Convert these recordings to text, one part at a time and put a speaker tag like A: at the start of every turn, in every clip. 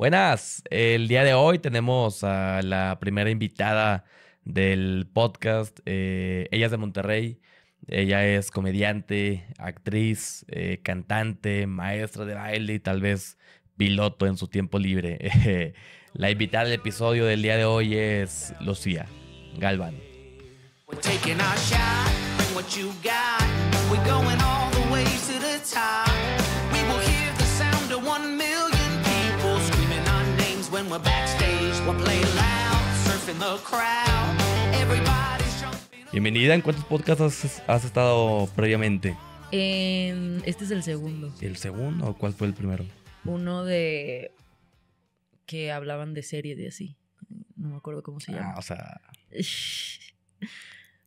A: Buenas, el día de hoy tenemos a la primera invitada del podcast. Eh, ella es de Monterrey, ella es comediante, actriz, eh, cantante, maestra de baile y tal vez piloto en su tiempo libre. la invitada del episodio del día de hoy es Lucía Galván. Bienvenida, ¿en cuántos podcasts has, estado previamente?
B: este es el segundo. ¿El
A: segundo o cuál fue el primero?
B: Uno de que hablaban de serie de así. No me acuerdo cómo se ah, llama. Ah, o sea.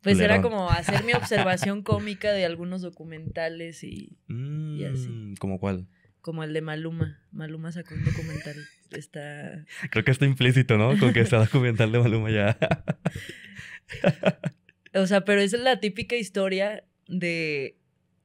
B: pues era como hacer mi observación cómica de algunos documentales y, y así. Mm, ¿Como cuál? como el de Maluma. Maluma sacó un documental. Está. Creo que está implícito, ¿no? Con que está
A: documental de Maluma ya.
B: o sea, pero esa es la típica historia de,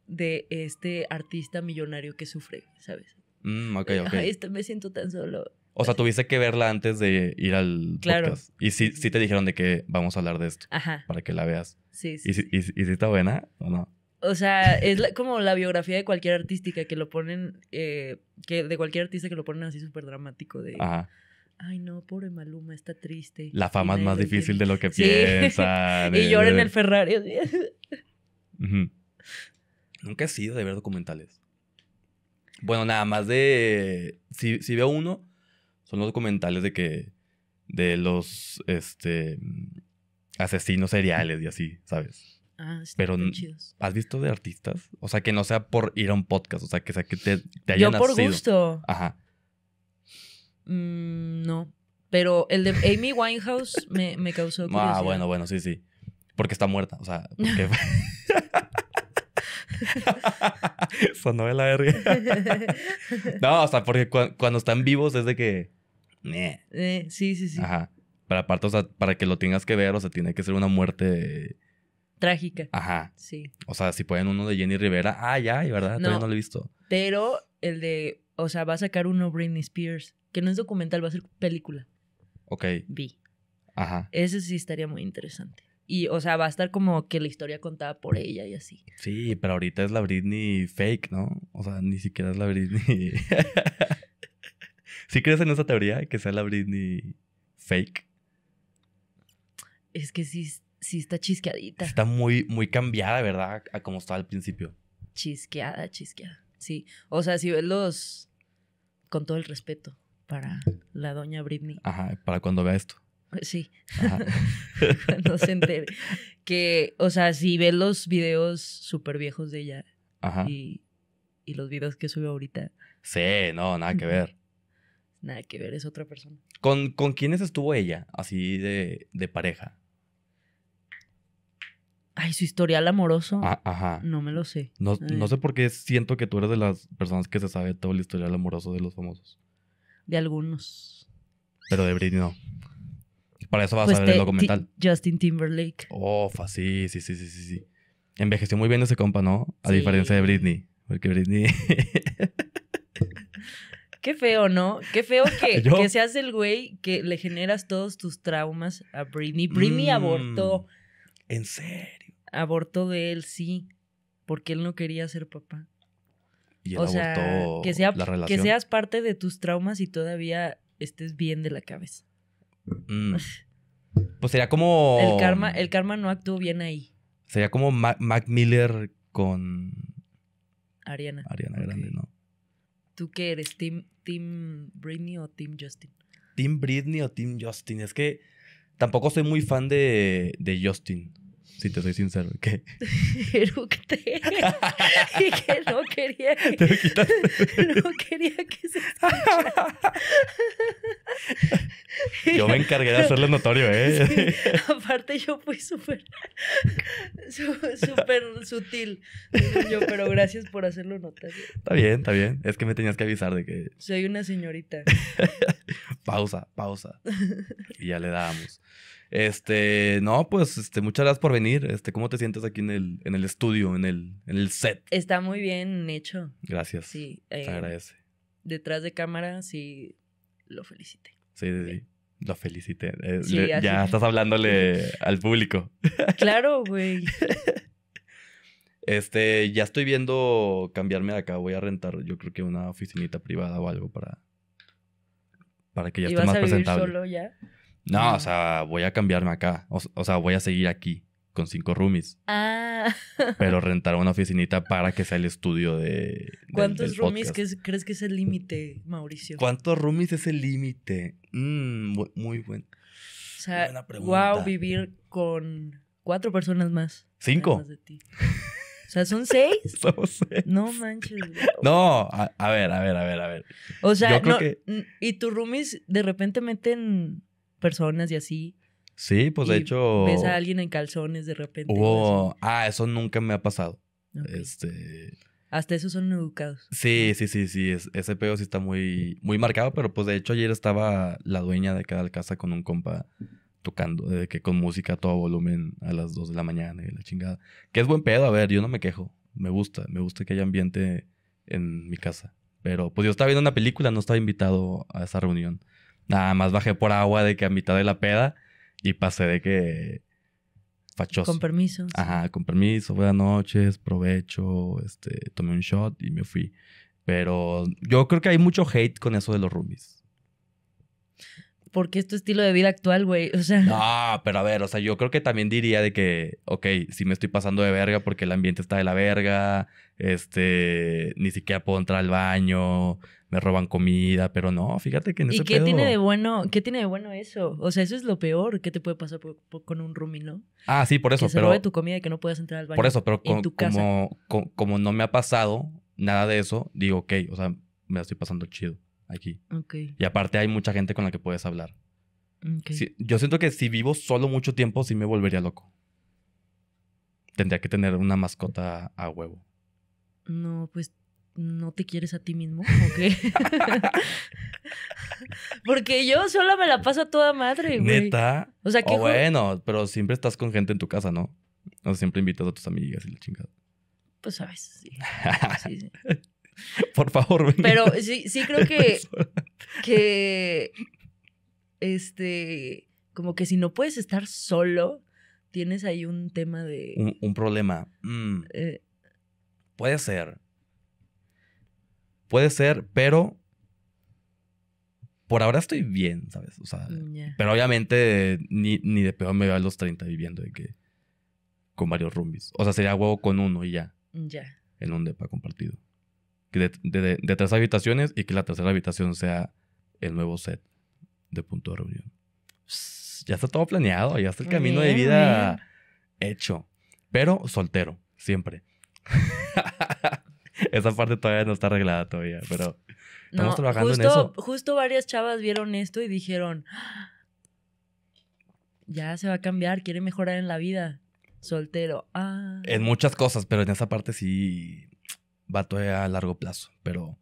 B: de este artista millonario que sufre, ¿sabes?
A: Mm, ok, ok. Ay,
B: este, me siento tan solo.
A: O sea, tuviste que verla antes de ir al claro. Y sí, sí te dijeron de que vamos a hablar de esto. Ajá. Para que la veas. Sí, sí. y si está buena o no?
B: O sea, es como la biografía de cualquier artística que lo ponen, eh, que de cualquier artista que lo ponen así súper dramático de... Ay, no, pobre Maluma, está triste. La fama es más difícil de lo que y llora en el Ferrari.
A: Nunca he sido de ver documentales. Bueno, nada más de... Si, si veo uno, son los documentales de que... De los, este... Asesinos seriales y así, ¿sabes? Ah, pero ¿has visto de artistas? O sea, que no sea por ir a un podcast, o sea, que, sea, que te, te hayan Yo por gusto. Ajá.
B: Mm, no. Pero el de Amy Winehouse me, causó Ah, bueno,
A: bueno, sí, sí. Porque está muerta, o sea, porque...
B: Sonó de
A: no, o sea, porque cuando están vivos es de que...
B: Eh, sí, sí, sí. Ajá.
A: Pero aparte, o sea, para que lo tengas que ver, o sea, tiene que ser una muerte trágica. Ajá. Sí. O sea, si pueden uno de Jenny Rivera, ah, ya, ¿verdad? Todavía no lo he visto.
B: Pero el de, o sea, va a sacar uno Britney Spears, que no es documental, va a ser película.
A: Ok. Vi. Ajá.
B: Ese sí estaría muy interesante. Y, o sea, va a estar como que la historia contada por ella y así.
A: Sí, pero ahorita es la Britney fake, ¿no? O sea, ni siquiera es la Britney. ¿Sí crees en esa teoría? Que sea la Britney fake.
B: Es que sí sí está chisqueadita. Está
A: muy, muy cambiada, ¿verdad? A como estaba al principio.
B: Chisqueada, chisqueada. Sí. O sea, si ves los. Con todo el respeto para la doña Britney. Ajá,
A: para cuando vea esto. Sí. Ajá. se
B: entere. Que, o sea, si ves los videos súper viejos de ella. Ajá. Y, y los videos que sube ahorita.
A: Sí, no, nada que ver.
B: Nada que ver, es otra persona.
A: ¿Con, con quiénes estuvo ella, así de, de pareja?
B: Ay, su historial amoroso. Ah, ajá. No me lo sé. No, sé
A: por qué siento que tú eres de las personas que se sabe todo el historial amoroso de los famosos.
B: De algunos.
A: Pero de Britney no. Para eso vas pues a ver el documental.
B: Justin Timberlake. Ofa,
A: sí, sí, sí, sí, sí. Envejeció muy bien ese compa, ¿no? A diferencia de Britney. Porque Britney.
B: Qué feo, ¿no? Qué feo que, que, seas el güey que le generas todos tus traumas a Britney. Britney mm. abortó. En serio abortó de él, sí, porque él no quería ser papá.
A: o sea, que, sea, que seas
B: parte de tus traumas y todavía estés bien de la cabeza.
A: Mm. Pues sería como. El karma,
B: el karma no actuó bien ahí.
A: Sería como Mac, Miller con.
B: Ariana. Ariana Grande, ¿no? ¿Tú qué eres? ¿Team, ¿Team Britney o Team Justin?
A: Team Britney o Team Justin. Es que tampoco soy muy fan de, de Justin si te soy sincero, que... que
B: no quería que... no quería que se yo me encargué de hacerlo notorio, ¿eh? Aparte yo fui súper... súper sutil. Yo, pero gracias por hacerlo notorio. Está
A: bien, está bien. Es que me tenías que avisar de que...
B: Soy una señorita
A: pausa, pausa. y ya le dábamos. Este, no, pues, este, muchas gracias por venir. Este, ¿cómo te sientes aquí en el, en el estudio, en el, el set?
B: Está muy bien hecho. Gracias. Sí. Eh, agradece. Detrás de cámara, sí, lo felicité.
A: Sí, sí, Lo felicité. Eh, ya estás hablándole al público.
B: Claro, güey.
A: Este, ya estoy viendo cambiarme de acá. Voy a rentar, yo creo que una oficinita privada o algo para para que ya esté más a vivir solo ya? No, ah. o sea, voy a cambiarme acá. O, sea, voy a seguir aquí con cinco roomies.
B: Ah. pero
A: rentar una oficinita para que sea el estudio de. ¿Cuántos roomies
B: crees que es el límite, Mauricio? ¿Cuántos
A: roomies es el límite? Mmm, muy, buen.
B: O sea, buena wow, vivir con cuatro personas más. ¿Cinco? más de ti. O sea, son seis. No manches.
A: No, a, ver, a ver, a ver, a ver. O sea,
B: y tus roomies de repente meten personas y así. Sí, pues de hecho. Ves a alguien en calzones de repente.
A: Ah, eso nunca me ha pasado. Este.
B: Hasta eso son educados.
A: Sí, sí, sí, sí. ese pedo sí está muy, muy marcado, pero pues de hecho ayer estaba la dueña de cada casa con un compa tocando, de que con música a todo volumen a las 2 de la mañana y la chingada. Que es buen pedo, a ver, yo no me quejo. Me gusta, me gusta que haya ambiente en mi casa. Pero pues yo estaba viendo una película, no estaba invitado a esa reunión. Nada más bajé por agua de que a mitad de la peda y pasé de que fachoso. Con permiso. Ajá, con permiso, buenas noches, provecho, este, tomé un shot y me fui. Pero yo creo que hay mucho hate con eso de los roomies
B: porque es tu estilo de vida actual, güey? O sea.
A: No, pero a ver, o sea, yo creo que también diría de que, ok, si me estoy pasando de verga porque el ambiente está de la verga, este, ni siquiera puedo entrar al baño, me roban comida, pero no, fíjate que en ¿Y ese qué tiene de
B: bueno, qué tiene de bueno eso? O sea, eso es lo peor que te puede pasar con un roomie, ¿no? Ah, sí, por eso, que se pero tu comida y que no puedas entrar al baño. Por eso, pero como,
A: como, no me ha pasado nada de eso, digo, ok, o sea, me estoy pasando chido aquí. Okay. Y aparte hay mucha gente con la que puedes hablar. yo siento que si vivo solo mucho tiempo, sí me volvería loco. Tendría que tener una mascota a huevo.
B: No, pues no te quieres a ti mismo, ¿ok? Porque yo solo me la paso a toda madre, güey. Neta. O sea, que. bueno,
A: pero siempre estás con gente en tu casa, ¿no? O siempre invitas a tus amigas y la chingada.
B: Pues a veces sí, sí.
A: Por favor, Pero sí, sí creo que,
B: que, este, como que si no puedes estar solo, tienes ahí un tema de...
A: Un, problema. Mm. Eh. puede ser. Puede ser, pero por ahora estoy bien, ¿sabes? O sea, mm, pero obviamente ni, de peor me va a los 30 viviendo de que con varios rumbis. O sea, sería huevo con uno y ya. Ya. En un depa compartido de, tres habitaciones y que la tercera habitación sea el nuevo set de punto de reunión. Ya está todo planeado, ya está el camino de vida hecho, pero soltero, siempre. Esa parte todavía no está arreglada todavía, pero estamos trabajando en eso.
B: Justo varias chavas vieron esto y dijeron, ah, ya se va a cambiar, quiere mejorar en la vida. Soltero. Ah. En
A: muchas cosas, pero en esa parte sí va a largo plazo. Pero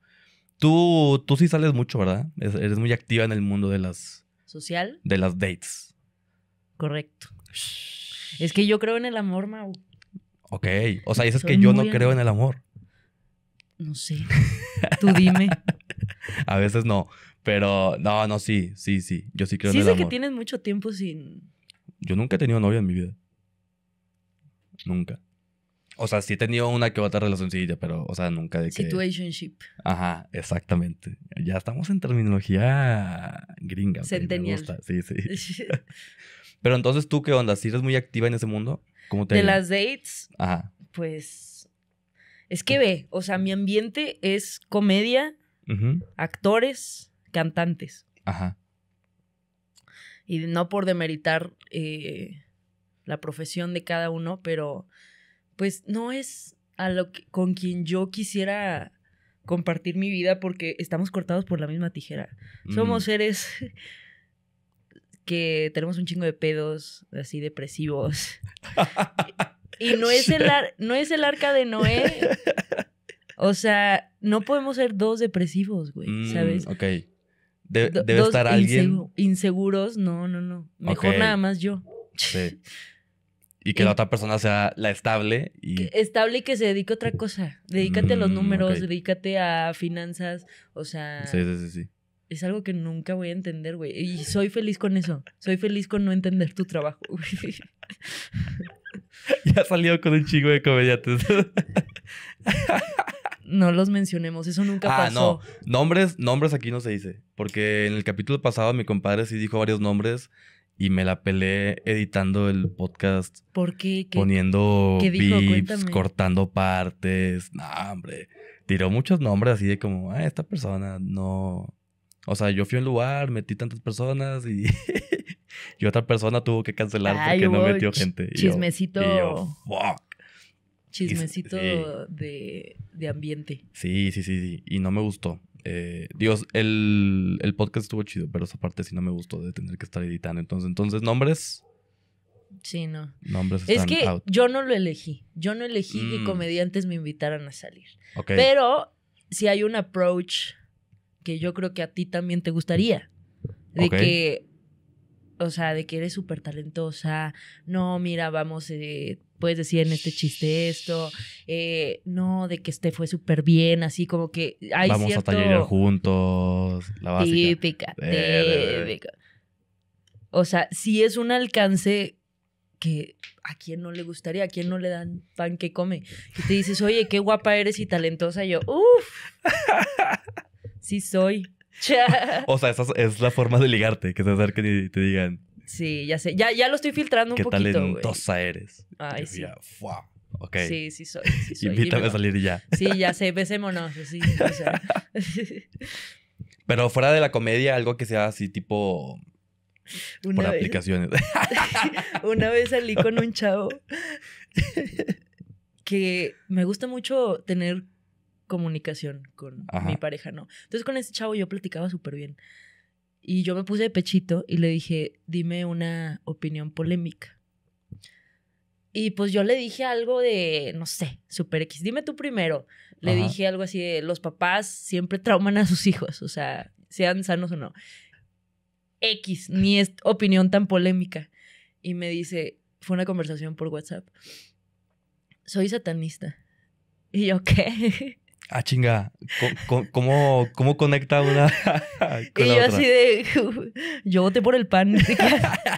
A: tú, tú sí sales mucho, ¿verdad? eres muy activa en el mundo de las... ¿Social? De las dates.
B: Correcto. Es que yo creo en el amor, Mau.
A: Ok. O sea, dices que yo no creo en el amor.
B: No sé. Tú dime.
A: a veces no. Pero no, no, sí, sí, sí. Yo sí creo en el amor. Sí sé que
B: tienes mucho tiempo sin...
A: Yo nunca he tenido novia en mi vida. Nunca. O sea, sí he tenido una que otra sencilla, pero, o sea, nunca de que...
B: Situationship.
A: Ajá, exactamente. Ya estamos en terminología
B: gringa. Centennial. Sí, sí.
A: pero entonces, ¿tú qué onda? si eres muy activa en ese mundo? ¿Cómo te De las dates. Ajá.
B: Pues... Es que ve, o sea, mi ambiente es comedia, actores, cantantes. Ajá. Y no por demeritar eh, la profesión de cada uno, pero pues no es a lo con quien yo quisiera compartir mi vida porque estamos cortados por la misma tijera. Somos mm. seres que tenemos un chingo de pedos así depresivos. y no es, el no es el arca de Noé. O sea, no podemos ser dos depresivos, güey, mm, ¿sabes? Ok. debe estar alguien. inseguros, no, no, no. Mejor nada más yo. Sí.
A: Y que la otra persona sea la estable y...
B: Estable y que se dedique a otra cosa. Dedícate a los mm, números, dedícate a finanzas, o sea... Sí, sí, sí, sí. Es algo que nunca voy a entender, güey. Y soy feliz con eso. Soy feliz con no entender tu trabajo,
A: ya ha salido con un chingo de comediantes.
B: no los mencionemos, eso nunca ah, No,
A: nombres, nombres aquí no se dice. Porque en el capítulo pasado mi compadre sí dijo varios nombres y me la pelé editando el podcast. ¿Por poniendo cortando partes. No, hombre. Tiró muchos nombres así de como, ah, esta persona no. O sea, yo fui a un lugar, metí tantas personas y, otra persona tuvo que cancelar porque no metió gente. chismecito. fuck.
B: Chismecito de, de ambiente.
A: Sí, sí, sí, sí. Y no me gustó. Eh, Dios, el, podcast estuvo chido, pero esa parte sí no me gustó de tener que estar editando. Entonces, entonces nombres.
B: Sí, no. Nombres es que yo no lo elegí. Yo no elegí que mm. comediantes me invitaran a salir. Pero si hay un approach que yo creo que a ti también te gustaría.
A: De que,
B: o sea, de que eres súper talentosa. No, mira, vamos, eh, puedes decir en este chiste esto, eh, no, de que este fue súper bien, así como que hay Vamos a taller
A: juntos, la Típica, eh, eh, típica.
B: O sea, si es un alcance que a quien no le gustaría, a quien no le dan pan que come, que te dices, oye, qué guapa eres y talentosa, y yo, uff, sí soy.
A: o sea, esa es la forma de ligarte, que te acerquen y te digan,
B: Sí, ya sé. Ya, ya lo estoy filtrando un ¿Qué poquito. ¿Qué talentosa wey? eres? Ay, sí. Decía, okay. Sí, sí soy. Sí soy. Invítame a salir ya. Sí, ya sé. Besémonos. Sí, o
A: Pero fuera de la comedia, algo que sea así tipo...
B: Una por aplicaciones. una vez salí con un chavo que me gusta mucho tener comunicación con mi pareja, ¿no? Entonces con ese chavo yo platicaba súper bien. Y yo me puse de pechito y le dije, dime una opinión polémica. Y pues yo le dije algo de, no sé, Super X, dime tú primero. Le dije algo así de, los papás siempre trauman a sus hijos, o sea, sean sanos o no. X, ni es opinión tan polémica. Y me dice, fue una conversación por WhatsApp, soy satanista. Y yo, ¿qué?
A: ah, chinga, ¿cómo, conecta una con Y yo así
B: de, yo voté por el pan.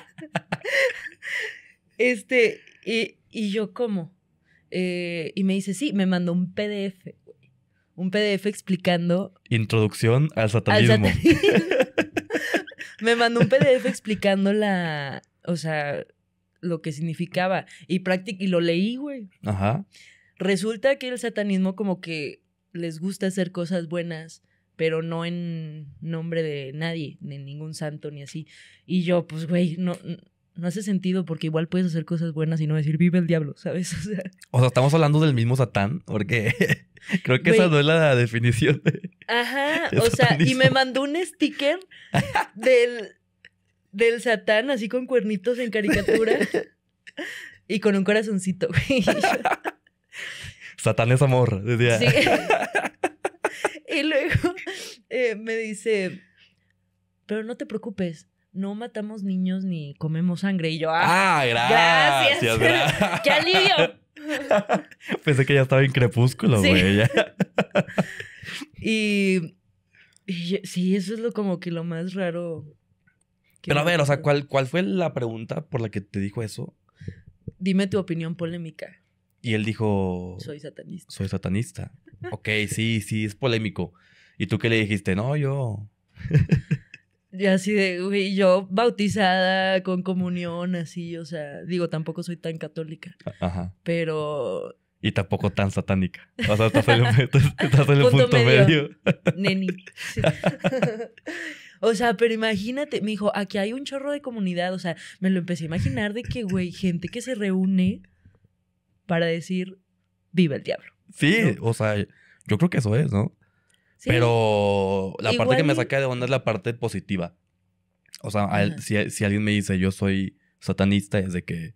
B: este, y, yo, ¿cómo? Eh, y me dice, sí, me mandó un PDF, un PDF explicando...
A: Introducción al satanismo.
B: me mandó un PDF explicando la, o sea, lo que significaba. Y, y lo leí, güey. Ajá resulta que el satanismo como que les gusta hacer cosas buenas, pero no en nombre de nadie, ni ningún santo, ni así. Y yo, pues, güey, no, no hace sentido porque igual puedes hacer cosas buenas y no decir vive el diablo, ¿sabes?
A: O sea, estamos hablando del mismo Satán, porque creo que esa no es la definición.
B: Ajá, o sea, y me mandó un sticker del, del Satán así con cuernitos en caricatura y con un corazoncito, güey.
A: Satán es amor. Decía.
B: y luego eh, me dice, pero no te preocupes, no matamos niños ni comemos sangre. Y yo, ah, ah gracias. ¡Qué alivio!
A: Pensé que ya estaba en crepúsculo, güey.
B: y, sí, eso es lo como que lo más raro. Pero a ver, o sea, ¿cuál,
A: ¿cuál fue la pregunta por la que te dijo eso?
B: Dime tu opinión polémica.
A: Y él dijo... Soy satanista. Soy satanista. ok, sí, sí, es polémico. ¿Y tú qué le dijiste? No, yo...
B: y así de, güey, yo bautizada con comunión, así, o sea, digo, tampoco soy tan católica. Ajá. Pero.
A: Y tampoco tan satánica. O sea, estás en el, punto, medio. Neni.
B: O sea, pero imagínate, me dijo, aquí hay un chorro de comunidad. O sea, me lo empecé a imaginar de que, güey, gente que se reúne para decir, vive el diablo.
A: Sí, o sea, yo creo que eso es, ¿no? Pero la parte que me saca de onda es la parte positiva. O sea, si, alguien me dice yo soy satanista, es de que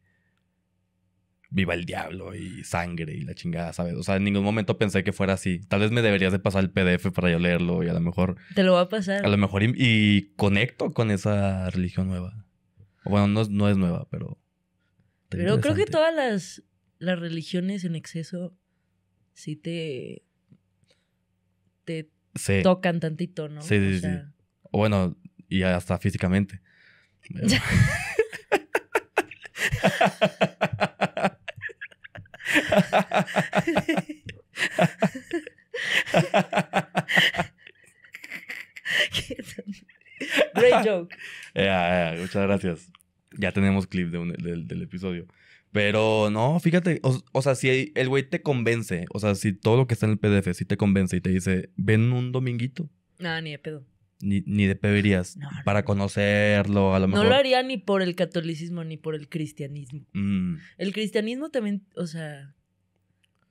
A: viva el diablo y sangre y la chingada, ¿sabes? O sea, en ningún momento pensé que fuera así. Tal vez me deberías de pasar el PDF para yo leerlo y a lo mejor...
B: Te lo va a pasar. A
A: lo mejor y, conecto con esa religión nueva. Bueno, no, no es nueva, pero...
B: Pero creo que todas las las religiones en exceso sí te, te tocan tantito, ¿no? Sí, sí,
A: o Bueno, y hasta físicamente. Great joke. muchas gracias. Ya tenemos clip del episodio. Pero no, fíjate, o, sea, si el güey te convence, o sea, si todo lo que está en el PDF, si te convence y te dice, ven un dominguito.
B: Nada, ah, ni de pedo.
A: Ni, de pedo irías. para conocerlo, a lo mejor. No lo
B: haría ni por el catolicismo ni por el cristianismo. Mm. El cristianismo también, o sea,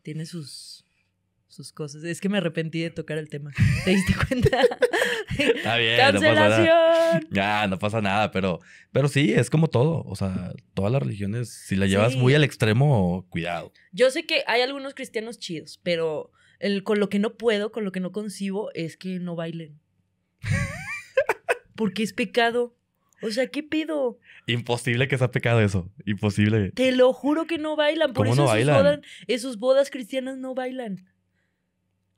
B: tiene sus sus cosas. Es que me arrepentí de tocar el tema. ¿Te diste cuenta? Está bien. ¡Cancelación! No pasa nada.
A: Ya, no pasa nada, pero, pero sí, es como todo. O sea, todas las religiones, si la llevas muy al extremo, cuidado.
B: Yo sé que hay algunos cristianos chidos, pero el, con lo que no puedo, con lo que no concibo, es que no bailen. Porque es pecado. O sea, ¿qué pido?
A: Imposible que sea pecado eso. Imposible.
B: Te lo juro que no bailan. Por ¿Cómo eso no Sus, bodas cristianas no bailan.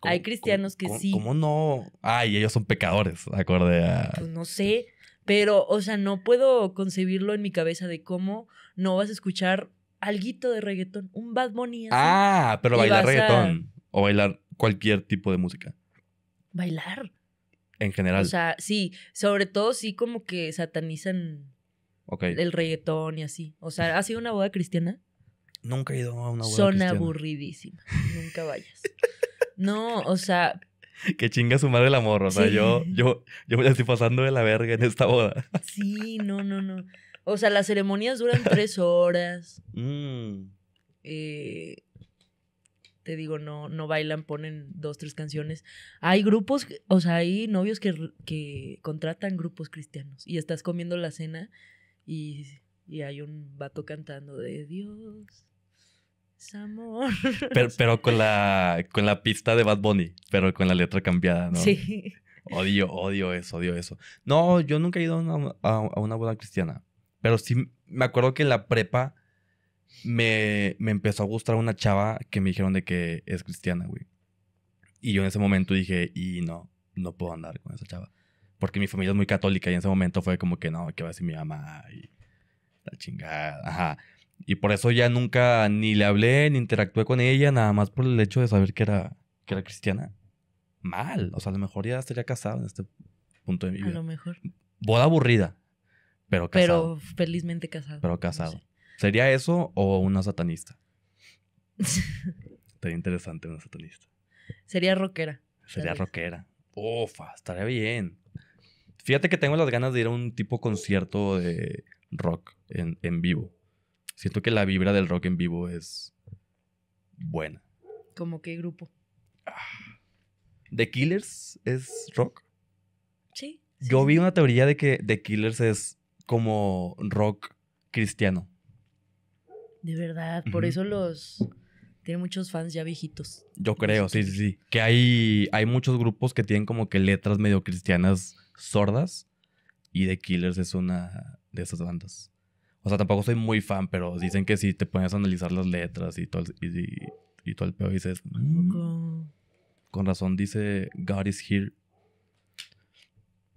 B: Hay cristianos que sí. ¿Cómo
A: no? Ay, ellos son pecadores, acorde a. Pues
B: no sé, pero, o sea, no puedo concebirlo en mi cabeza de cómo no vas a escuchar algo de reggaetón, un Bad Bunny. ah, pero bailar reggaetón
A: o bailar cualquier tipo de música.
B: Bailar. En general. O sea, sí, sobre todo sí como que satanizan okay. el reggaetón y así. O sea, ¿ha sido una boda cristiana?
A: Nunca he ido a una boda cristiana. Son
B: aburridísimas. Nunca vayas. No, o sea.
A: Que chinga su madre el amor, O sea, yo, yo, yo me estoy pasando de la verga en esta
B: boda. Sí, no, no, no. O sea, las ceremonias duran tres horas. Mm. Eh, te digo, no, no bailan, ponen dos, tres canciones. Hay grupos, o sea, hay novios que, contratan grupos cristianos y estás comiendo la cena y, y hay un vato cantando de Dios Amor.
A: Pero, con, la, con la pista de Bad Bunny, pero con la letra cambiada, ¿no? Sí. Odio, odio eso, odio eso. No, yo nunca he ido a una, a boda cristiana, pero sí me acuerdo que en la prepa me, me empezó a gustar una chava que me dijeron de que es cristiana, güey. Y yo en ese momento dije, y no, no puedo andar con esa chava. Porque mi familia es muy católica y en ese momento fue como que no, que va a decir mi mamá? Y la chingada. Ajá. Y por eso ya nunca ni le hablé, ni interactué con ella, nada más por el hecho de saber que era, que era cristiana. Mal. O sea, a lo mejor ya estaría casado en este punto de mi vida. A lo mejor. Boda aburrida, pero Pero
B: felizmente casado.
A: Pero casado. ¿Sería eso o una satanista? Sería interesante una satanista.
B: Sería rockera. Sería
A: rockera. Ufa, estaría bien. Fíjate que tengo las ganas de ir a un tipo concierto de rock en vivo. Siento que la vibra del rock en vivo es buena.
B: ¿Como qué grupo?
A: ¿The Killers es rock?
B: Sí. Yo vi
A: una teoría de que The Killers es como rock cristiano.
B: De verdad, por eso los... Tiene muchos fans ya viejitos. Yo creo,
A: sí, sí, sí. Que hay, hay muchos grupos que tienen como que letras medio cristianas sordas. Y The Killers es una de esas bandas. O sea, tampoco soy muy fan, pero dicen que si te pones a analizar las letras y todo el, y, todo el dices.
B: Mm".
A: con razón dice God is here.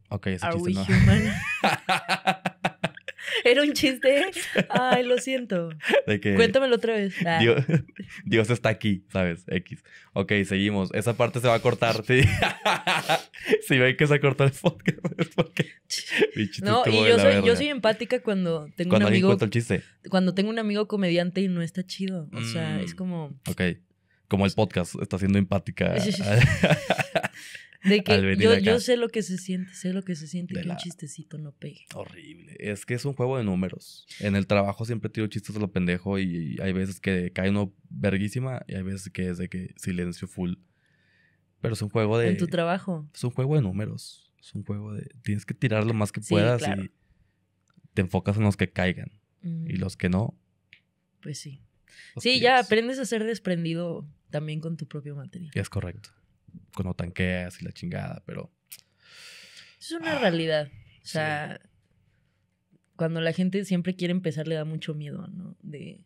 A: Ok, ese chiste no.
B: Era un chiste. Ay, lo siento. Cuéntamelo otra vez. Ah.
A: Dios, está aquí, ¿sabes? X. Ok, seguimos. Esa parte se va a cortar, sí. Si ve que se cortó el podcast, porque. no, y yo soy, yo soy,
B: empática cuando tengo cuando un amigo. El chiste. Cuando tengo un amigo comediante y no está chido. O sea, mm, es como.
A: Ok. Como el podcast está siendo empática. De que yo, yo,
B: sé lo que se siente, sé lo que se siente que un chistecito no pegue. Horrible.
A: Es que es un juego de números. En el trabajo siempre tiro chistes a lo pendejo y, y hay veces que cae uno verguísima y hay veces que es de que silencio full. Pero es un juego de. En tu trabajo. Es un juego de números. Es un juego de. Tienes que tirar lo más que puedas y te enfocas en los que caigan. Y los que no.
B: Pues sí. Sí, ya aprendes a ser desprendido también con tu propio material. Es
A: correcto. Cuando tanqueas y la chingada, pero.
B: Es una ah, realidad. O sea, cuando la gente siempre quiere empezar, le da mucho miedo, ¿no? De.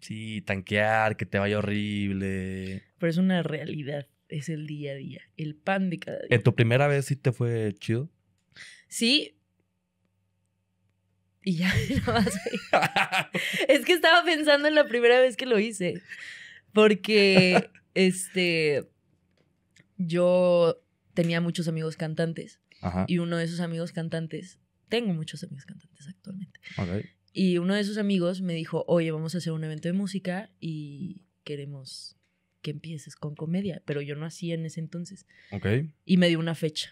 A: Sí, tanquear, que te vaya horrible.
B: Pero es una realidad es el día a día, el pan de cada día. ¿En
A: tu primera vez sí te fue chido?
B: Sí. Y ya, no más. es que estaba pensando en la primera vez que lo hice. Porque, este, yo tenía muchos amigos cantantes. Y uno de esos amigos cantantes, tengo muchos amigos cantantes actualmente. Y uno de esos amigos me dijo, oye, vamos a hacer un evento de música y queremos que empieces con comedia, pero yo no hacía en ese entonces. Ok. Y me dio una fecha.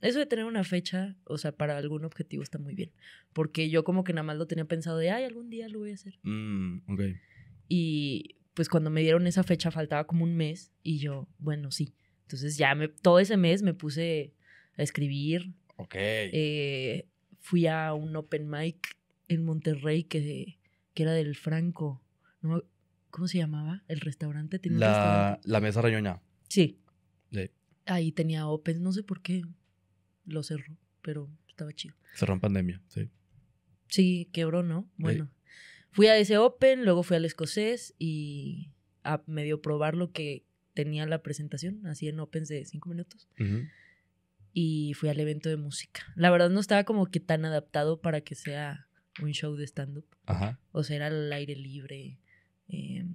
B: Eso de tener una fecha, o sea, para algún objetivo está muy bien, porque yo como que nada más lo tenía pensado de, ay, algún día lo voy a hacer.
A: Mm, ok.
B: Y pues cuando me dieron esa fecha faltaba como un mes y yo, bueno, sí. Entonces ya me, todo ese mes me puse a escribir. Ok. Eh, fui a un open mic en Monterrey que, que era del Franco. No, ¿Cómo se llamaba? El restaurante. la, mesa Rayoña. Sí. Ahí tenía Open, no sé por qué. Lo cerró, pero estaba chido.
A: Cerró en pandemia, sí.
B: Sí, quebró, ¿no? Bueno. Fui a ese Open, luego fui al escocés y a medio probar lo que tenía la presentación, así en Opens de cinco minutos. Y fui al evento de música. La verdad no estaba como que tan adaptado para que sea un show de stand-up. Ajá. O sea, era al aire libre. Em,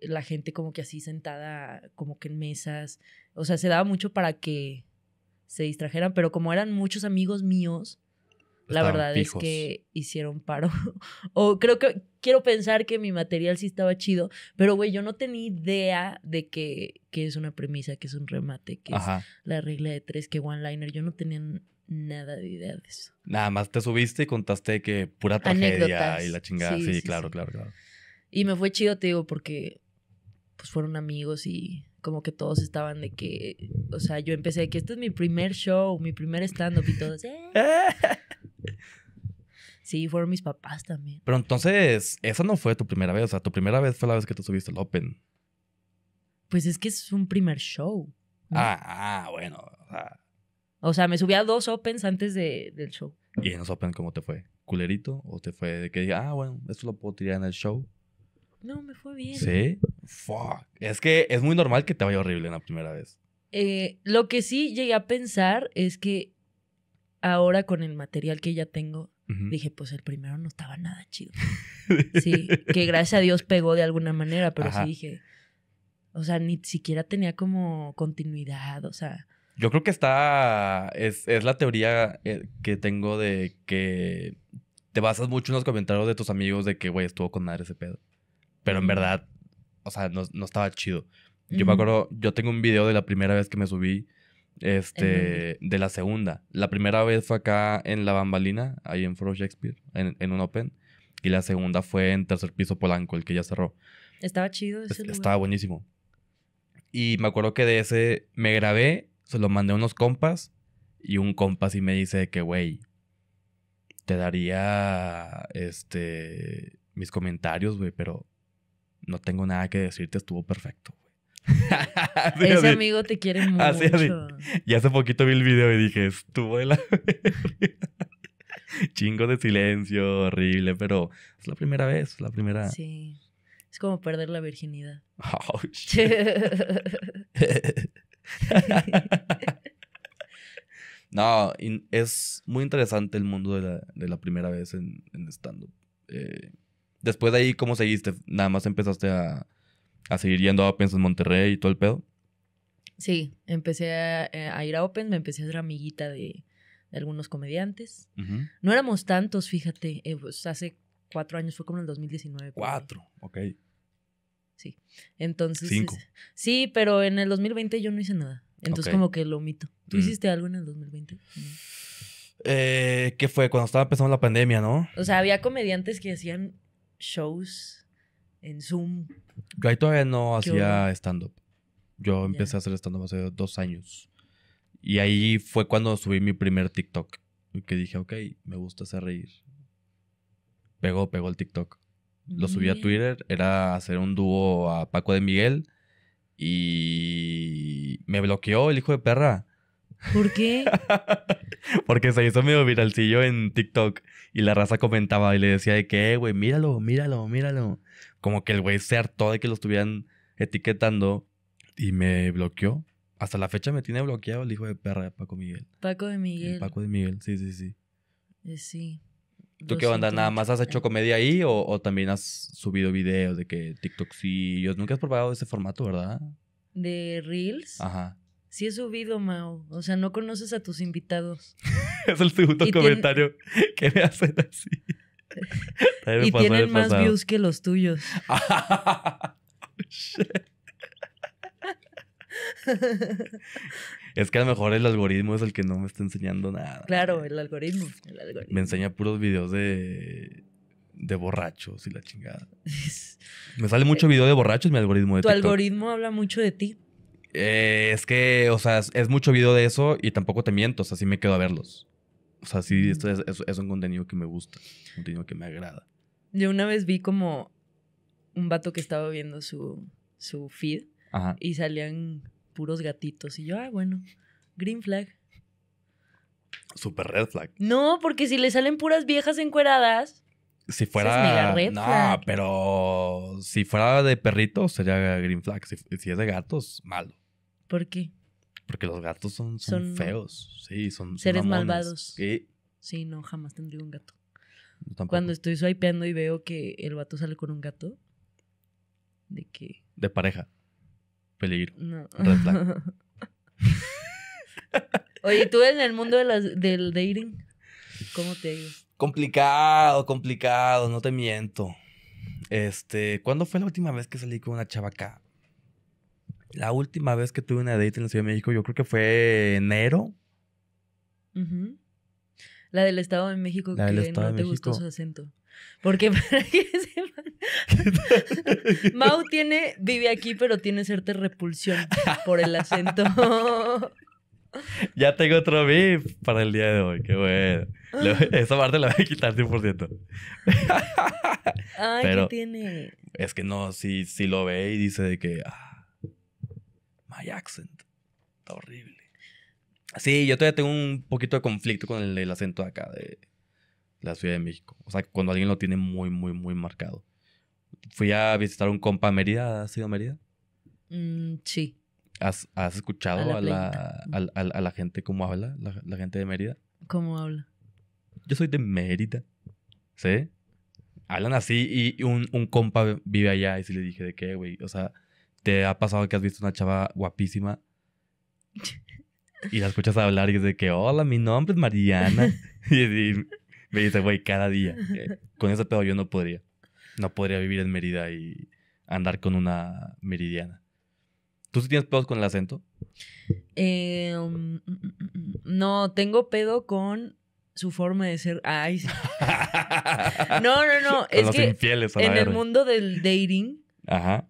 B: la gente como que así sentada, como que en mesas. O sea, se daba mucho para que se distrajeran, pero como eran muchos amigos míos, la verdad es que hicieron paro. o creo que quiero pensar que mi material sí estaba chido, pero güey, yo no tenía idea de que, es una premisa, que es un remate, que es la regla de tres, que one-liner. Yo no tenía nada de idea de eso.
A: Nada más te subiste y contaste que pura tragedia y la chingada. Sí, claro, claro, claro.
B: Y me fue chido, te digo, porque pues fueron amigos y como que todos estaban de que, o sea, yo empecé de que este es mi primer show, mi primer stand-up y todo. Eh". sí, fueron mis papás también.
A: Pero entonces, esa no fue tu primera vez, o sea, tu primera vez fue la vez que tú subiste el Open.
B: Pues es que es un primer show. Ah, ah, bueno. O sea, me subí a dos Opens antes del show.
A: ¿Y en los Open cómo te fue? ¿Culerito? ¿O te fue de que, ah, bueno, esto lo puedo tirar en el show?
B: No, me fue bien. Sí. Fuck.
A: Es que es muy normal que te vaya horrible en la primera
B: vez. Eh, lo que sí llegué a pensar es que ahora con el material que ya tengo, dije, pues el primero no estaba nada chido. sí, que gracias a Dios pegó de alguna manera, pero sí dije, o sea, ni siquiera tenía como continuidad, o sea.
A: Yo creo que está, es, es la teoría eh, que tengo de que te basas mucho en los comentarios de tus amigos de que, güey, estuvo con madre ese pedo pero en verdad, o sea, no, estaba chido. Yo me acuerdo, yo tengo un video de la primera vez que me subí, este, de la segunda. La primera vez fue acá en La Bambalina, ahí en Foro Shakespeare, en, un Open. Y la segunda fue en Tercer Piso Polanco, el que ya cerró.
B: Estaba chido ese Estaba
A: buenísimo. Y me acuerdo que de ese me grabé, se lo mandé a unos compas. Y un compas sí me dice que, güey, te daría este mis comentarios, güey, pero no tengo nada que decirte, estuvo perfecto. Ese amigo te quiere mucho. Así, y hace poquito vi el video y dije, estuvo de la Chingo de silencio, horrible, pero es la primera vez, la primera.
B: Sí. Es como perder la virginidad.
A: no, es muy interesante el mundo de la, primera vez en, en stand-up. Eh, Después de ahí, ¿cómo seguiste? Nada más empezaste a, a seguir yendo a Opens en Monterrey y todo el pedo.
B: Sí, empecé a, eh, ir a Opens, me empecé a ser amiguita de, algunos comediantes. No éramos tantos, fíjate, eh, pues, hace cuatro años, fue como en el 2019. Cuatro, ok. Sí, entonces... Cinco. sí, pero en el 2020 yo no hice nada, entonces como que lo omito. ¿Tú mm. hiciste algo en el 2020?
A: Eh, ¿Qué fue? Cuando estaba empezando la pandemia, ¿no?
B: O sea, había comediantes que hacían shows en Zoom.
A: Yo todavía no hacía stand-up. Yo empecé a hacer stand-up hace dos años. Y ahí fue cuando subí mi primer TikTok. Que dije, ok, me gusta hacer reír. Pegó, pegó el TikTok. Lo subí a Twitter. Era hacer un dúo a Paco de Miguel. Y me bloqueó el hijo de perra. ¿Por qué? Porque se hizo medio viralcillo en TikTok y la raza comentaba y le decía de que, eh, güey, míralo, míralo, míralo. Como que el güey se hartó de que lo estuvieran etiquetando y me bloqueó. Hasta la fecha me tiene bloqueado el hijo de perra de Paco Miguel.
B: Paco de Miguel. Paco
A: de Miguel, sí, sí, sí.
B: Eh, sí. ¿Tú qué onda? ¿Nada más has hecho
A: comedia ahí o, también has subido videos de que TikTok sí? Nunca has probado ese formato, ¿verdad?
B: ¿De Reels? Ajá sí he subido, Mao. O sea, no conoces a tus invitados. es el segundo comentario que me hacen así. y tienen más views que los tuyos.
A: es que a lo mejor el algoritmo es el que no me está enseñando nada.
B: Claro, el algoritmo.
A: Me enseña puros videos de borrachos y la chingada. Me sale mucho video de borrachos mi algoritmo de Tu algoritmo
B: habla mucho de ti.
A: Eh, es que, o sea, es, mucho video de eso y tampoco te miento, o sea, sí me quedo a verlos. O sea, sí, esto es, un contenido que me gusta, un contenido que me agrada.
B: Yo una vez vi como un vato que estaba viendo su, feed y salían puros gatitos. Y yo, ah, bueno, green flag.
A: Super red flag.
B: No, porque si le salen puras viejas encueradas.
A: Si fuera. no, pero si fuera de perritos sería green flag. Si, si, es de gatos, malo. ¿Por qué? Porque los gatos son, son, feos, sí, son seres malvados. ¿Qué?
B: Sí, no, jamás tendría un gato. Cuando estoy swipeando y veo que el vato sale con un gato, de qué?
A: De pareja. Peligro. No.
B: Oye, tú en el mundo del dating, ¿cómo te ha
A: Complicado, complicado, no te miento. Este, ¿cuándo fue la última vez que salí con una chava acá? La última vez que tuve una date en la Ciudad de México, yo creo que fue enero.
B: La del Estado de México, que no te gustó su acento. Porque para que sepan, Mau tiene, vive aquí, pero tiene cierta repulsión por el acento.
A: ya tengo otro VIP para el día de hoy, qué bueno. Ah. esa parte la voy a quitar 100%.
B: Ay, pero ¿qué tiene?
A: Es que no, si, si lo ve y dice de que... Ah, My accent. Está horrible. Sí, yo todavía tengo un poquito de conflicto con el, acento acá, de la Ciudad de México. O sea, cuando alguien lo tiene muy, muy, muy marcado. Fui a visitar un compa a Mérida. ¿Has sido a Mérida?
B: Mm, sí.
A: ¿Has, escuchado a la, gente cómo habla? La, gente de Mérida.
B: ¿Cómo habla?
A: Yo soy de Mérida. ¿Sí? Hablan así y un, un compa vive allá y si le dije de qué, güey. O sea, ¿Te ha pasado que has visto una chava guapísima y la escuchas hablar y es de que, hola, mi nombre es Mariana? y, me dice, güey, cada día. Eh, con ese pedo yo no podría. No podría vivir en Mérida y andar con una meridiana. ¿Tú sí tienes pedos con el acento?
B: Eh, um, mm, mm, mm, no, tengo pedo con su forma de ser. Ay, no, no, no. es que en el mundo del dating, Ajá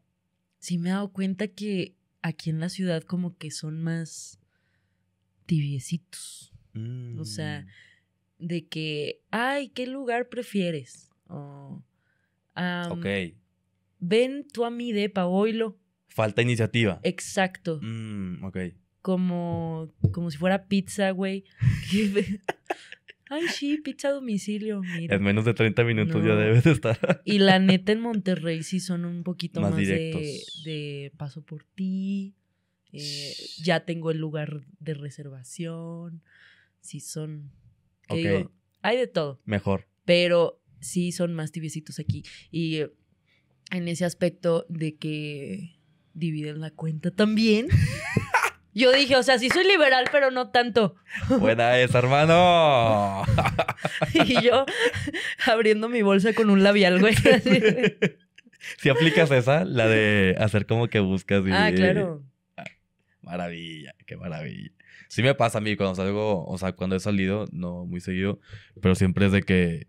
B: sí me he dado cuenta que aquí en la ciudad como que son más tibiecitos. O sea, mm. de que, ay, ¿qué lugar prefieres? ok. Ven tú a mi depa, oilo.
A: Falta iniciativa.
B: Exacto.
A: Mm, ok.
B: Como, como si fuera pizza, güey. Ay, sí, pizza a domicilio. Mira. En menos de 30 minutos ya debes estar. Y la neta en Monterrey sí son un poquito más, de, paso por ti. Eh, ya tengo el lugar de reservación. Sí son. Hay de todo. Mejor. Pero sí son más tibiecitos aquí. Y eh, en ese aspecto de que dividen la cuenta también. Yo dije, o sea, sí soy liberal, pero no tanto.
A: Buena es, hermano.
B: y yo abriendo mi bolsa con un labial, güey.
A: si aplicas esa, la de hacer como que buscas. Y... Ah, claro. Ah, maravilla, qué maravilla. Sí me pasa a mí cuando salgo, o sea, cuando he salido, no muy seguido, pero siempre es de que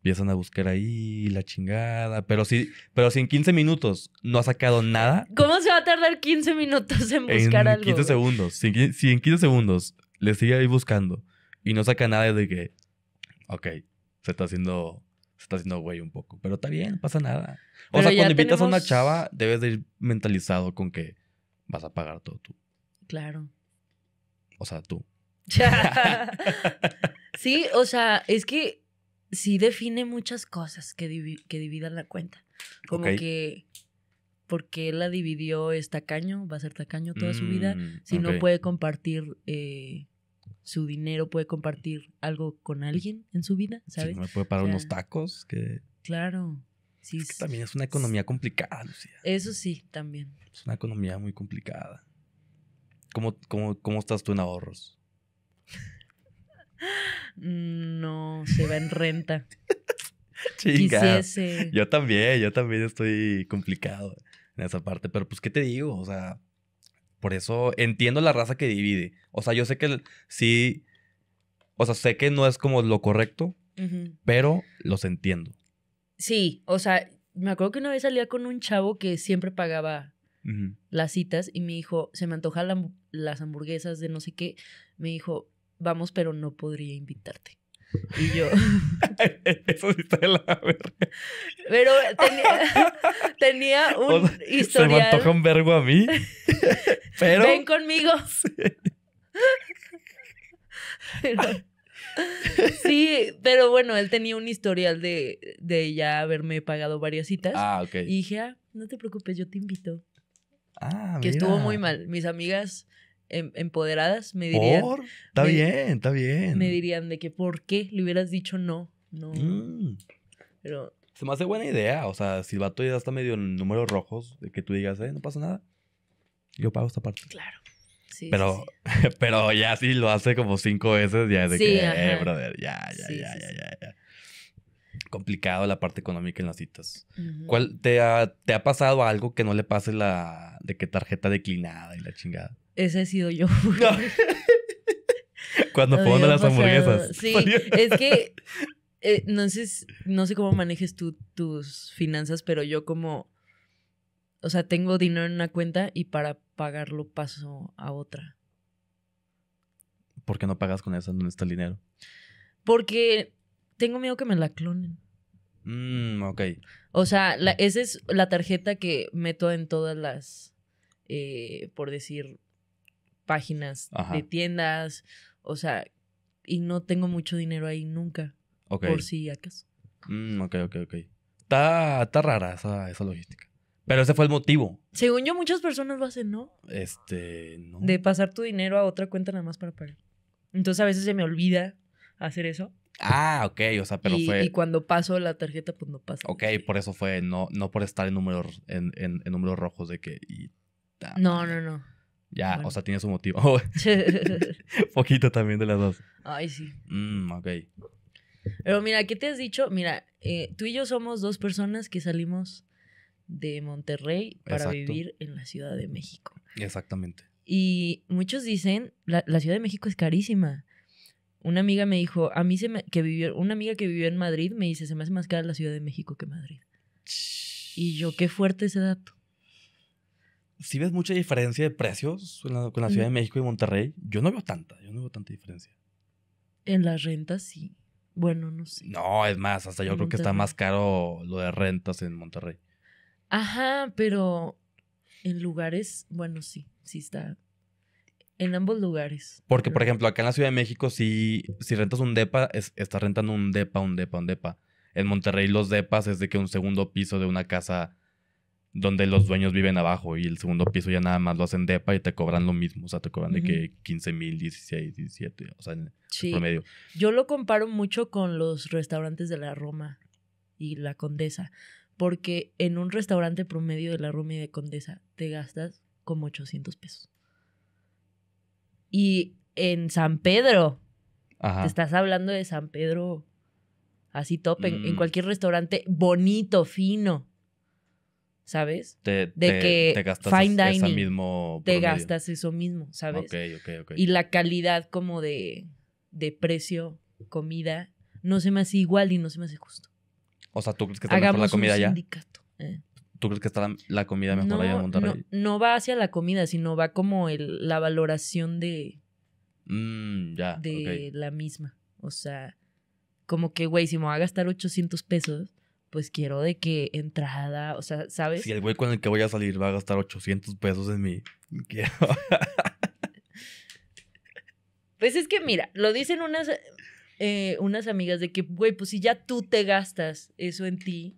A: empiezan a buscar ahí la chingada. Pero si, pero si en 15 minutos no ha sacado nada.
B: ¿Cómo se va a tardar 15 minutos en buscar en 15
A: segundos. Si, en 15 segundos le sigue ahí buscando y no saca nada de que. Ok, se está haciendo. Se está haciendo güey un poco. Pero está bien, pasa nada. O sea, cuando invitas a una chava, debes de ir mentalizado con que vas a pagar todo tú. Claro. O sea, tú.
B: sí, o sea, es que sí define muchas cosas que, que dividan la cuenta. Como que porque él la dividió es tacaño, va a ser tacaño toda su vida. Mm, si no puede compartir eh, su dinero, puede compartir algo con alguien en su vida, ¿sabes? Si no puede pagar unos tacos que... Claro. Sí, también es una economía
A: complicada, Lucía.
B: Eso sí, también.
A: Es una economía muy complicada. ¿Cómo, cómo estás tú en ahorros?
B: No, se va en renta.
A: Yo también, yo también estoy complicado en esa parte. Pero pues, ¿qué te digo? O sea, por eso entiendo la raza que divide. O sea, yo sé que sí. O sea, sé que no es como lo correcto, pero los entiendo.
B: Sí, o sea, me acuerdo que una vez salía con un chavo que siempre pagaba las citas y me dijo, se me antojan las hamburguesas de no sé qué. Me dijo, vamos, pero no podría invitarte. Y yo. Eso sí está la Pero tenía, tenía un historial. Se me antoja
A: un vergo a mí. Pero. Ven
B: conmigo. Sí. Pero, bueno, él tenía un historial de, de ya haberme pagado varias citas. Ah, ok. Y dije, ah, no te preocupes, yo te invito. Ah, que estuvo muy mal. Mis amigas Em, empoderadas me dirían. Está bien, está bien. Me dirían de que por qué le hubieras dicho no. No. Mm. Pero. Se me hace buena idea.
A: O sea, si el vato ya está medio en números rojos, de que tú digas, eh, no pasa nada. Yo pago esta parte. Claro.
B: Sí, pero,
A: pero ya si lo hace como cinco veces, ya es de que, eh, brother, ya, ya,
B: ya, ya, ya,
A: Complicado la parte económica en las citas. ¿Cuál te ha, te ha pasado algo que no le pase la de que tarjeta declinada y la chingada?
B: ese he sido yo. Cuando pongo las hamburguesas. Sí, es que eh, no, sé, cómo manejes tú tus finanzas, pero yo como, o sea, tengo dinero en una cuenta y para pagarlo paso a otra.
A: ¿Por qué no pagas con esa donde está el dinero?
B: Porque tengo miedo que me la clonen.
A: Mm, ok.
B: O sea, esa es la tarjeta que meto en todas las, eh, por decir, páginas de tiendas, o sea, y no tengo mucho dinero ahí nunca, por si acaso.
A: Mm, ok, ok, ok. Está, rara esa, logística. Pero ese fue el motivo.
B: Según yo, muchas personas lo hacen, ¿no?
A: Este, no.
B: De pasar tu dinero a otra cuenta nada más para pagar. Entonces a veces se me olvida hacer eso.
A: Ah, ok, o sea, pero fue. Y
B: cuando paso la tarjeta, pues no pasa.
A: Ok, por eso fue, no, no por estar en números, en, números rojos de que.
B: no, no, no.
A: Ya, o sea, tiene su motivo. Poquito también de las dos. Ay, sí. Mm,
B: Pero mira, ¿qué te has dicho? Mira, eh, tú y yo somos dos personas que salimos de Monterrey para vivir en la Ciudad de México. Exactamente. Y muchos dicen, la, Ciudad de México es carísima. Una amiga me dijo, a mí se que vivió, una amiga que vivió en Madrid me dice, se me hace más cara la Ciudad de México que Madrid. Y yo, qué fuerte ese dato
A: si ves mucha diferencia de precios con la Ciudad de México y Monterrey, yo no veo tanta, yo no veo tanta diferencia.
B: En las rentas sí. Bueno, no sé. No, es más, hasta yo creo que está más
A: caro lo de rentas en Monterrey.
B: Ajá, pero en lugares, bueno, sí, sí está. En ambos lugares. Porque, por
A: ejemplo, acá en la Ciudad de México, si, si rentas un depa, es, estás rentando un depa, un depa, un depa. En Monterrey los depas es de que un segundo piso de una casa donde los dueños viven abajo y el segundo piso ya nada más lo hacen depa y te cobran lo mismo, o sea, te cobran de que 15 mil, 16, 17, o sea, en promedio.
B: Yo lo comparo mucho con los restaurantes de la Roma y la Condesa, porque en un restaurante promedio de la Roma y de Condesa te gastas como 800 pesos. Y en San Pedro, te estás hablando de San Pedro así top, en mm. cualquier restaurante bonito, fino ¿sabes? de que te gastas fine dining, mismo te gastas eso mismo, ¿sabes? Y la calidad como de, precio, comida, no se me hace igual y no se me hace justo.
A: O sea, ¿tú crees que está mejor la comida ya eh. ¿Tú crees que está la, comida mejor no, allá en Monterrey?
B: No, va hacia la comida, sino va como la valoración de,
A: mm, de
B: la misma. O sea, como que, güey, si me va a gastar 800 pesos, pues quiero de que entrada, o sea, ¿sabes? Si
A: el güey con el que voy a salir va a gastar 800 pesos en mi...
B: pues es que mira, lo dicen unas, eh, unas amigas de que, güey, pues si ya tú te gastas eso en ti,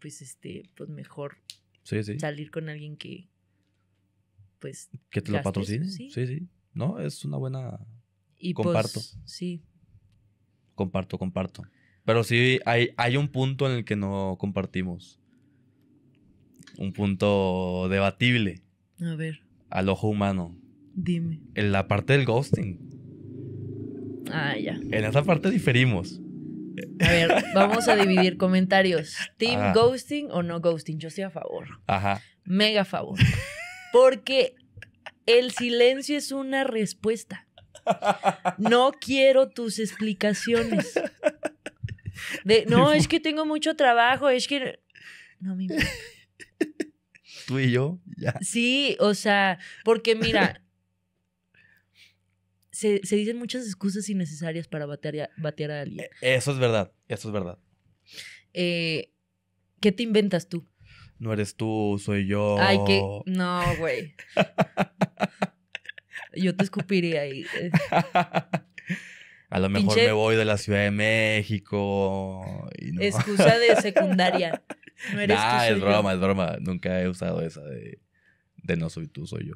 B: pues este, pues mejor salir con alguien que, pues... Que te lo patrocine. ¿sí? sí,
A: No, es una buena... Y pues, comparto. sí. Comparto, comparto. Pero sí hay, hay un punto en el que no compartimos. Un punto debatible. A ver. Al ojo humano. Dime. En la parte del ghosting.
B: Ah, ya. En esa parte
A: diferimos.
B: A ver, vamos a dividir comentarios. ¿Team ghosting o no ghosting? Yo estoy a favor. Ajá. Mega favor. Porque el silencio es una respuesta. No quiero tus explicaciones no, es que tengo mucho trabajo, es que... No me
A: Tú y yo, ya.
B: Sí, o sea, porque mira, se, se, dicen muchas excusas innecesarias para batear, batear a alguien.
A: E, eso es verdad, eso es verdad.
B: Eh, ¿Qué te inventas tú?
A: No eres tú, soy yo. Ay, que.
B: No, güey. yo te escupiría ahí. Eh. A lo mejor me voy
A: de la Ciudad de México. Y no. Excusa de
B: secundaria. No es broma,
A: es broma. Nunca he usado esa de, no soy tú, soy yo.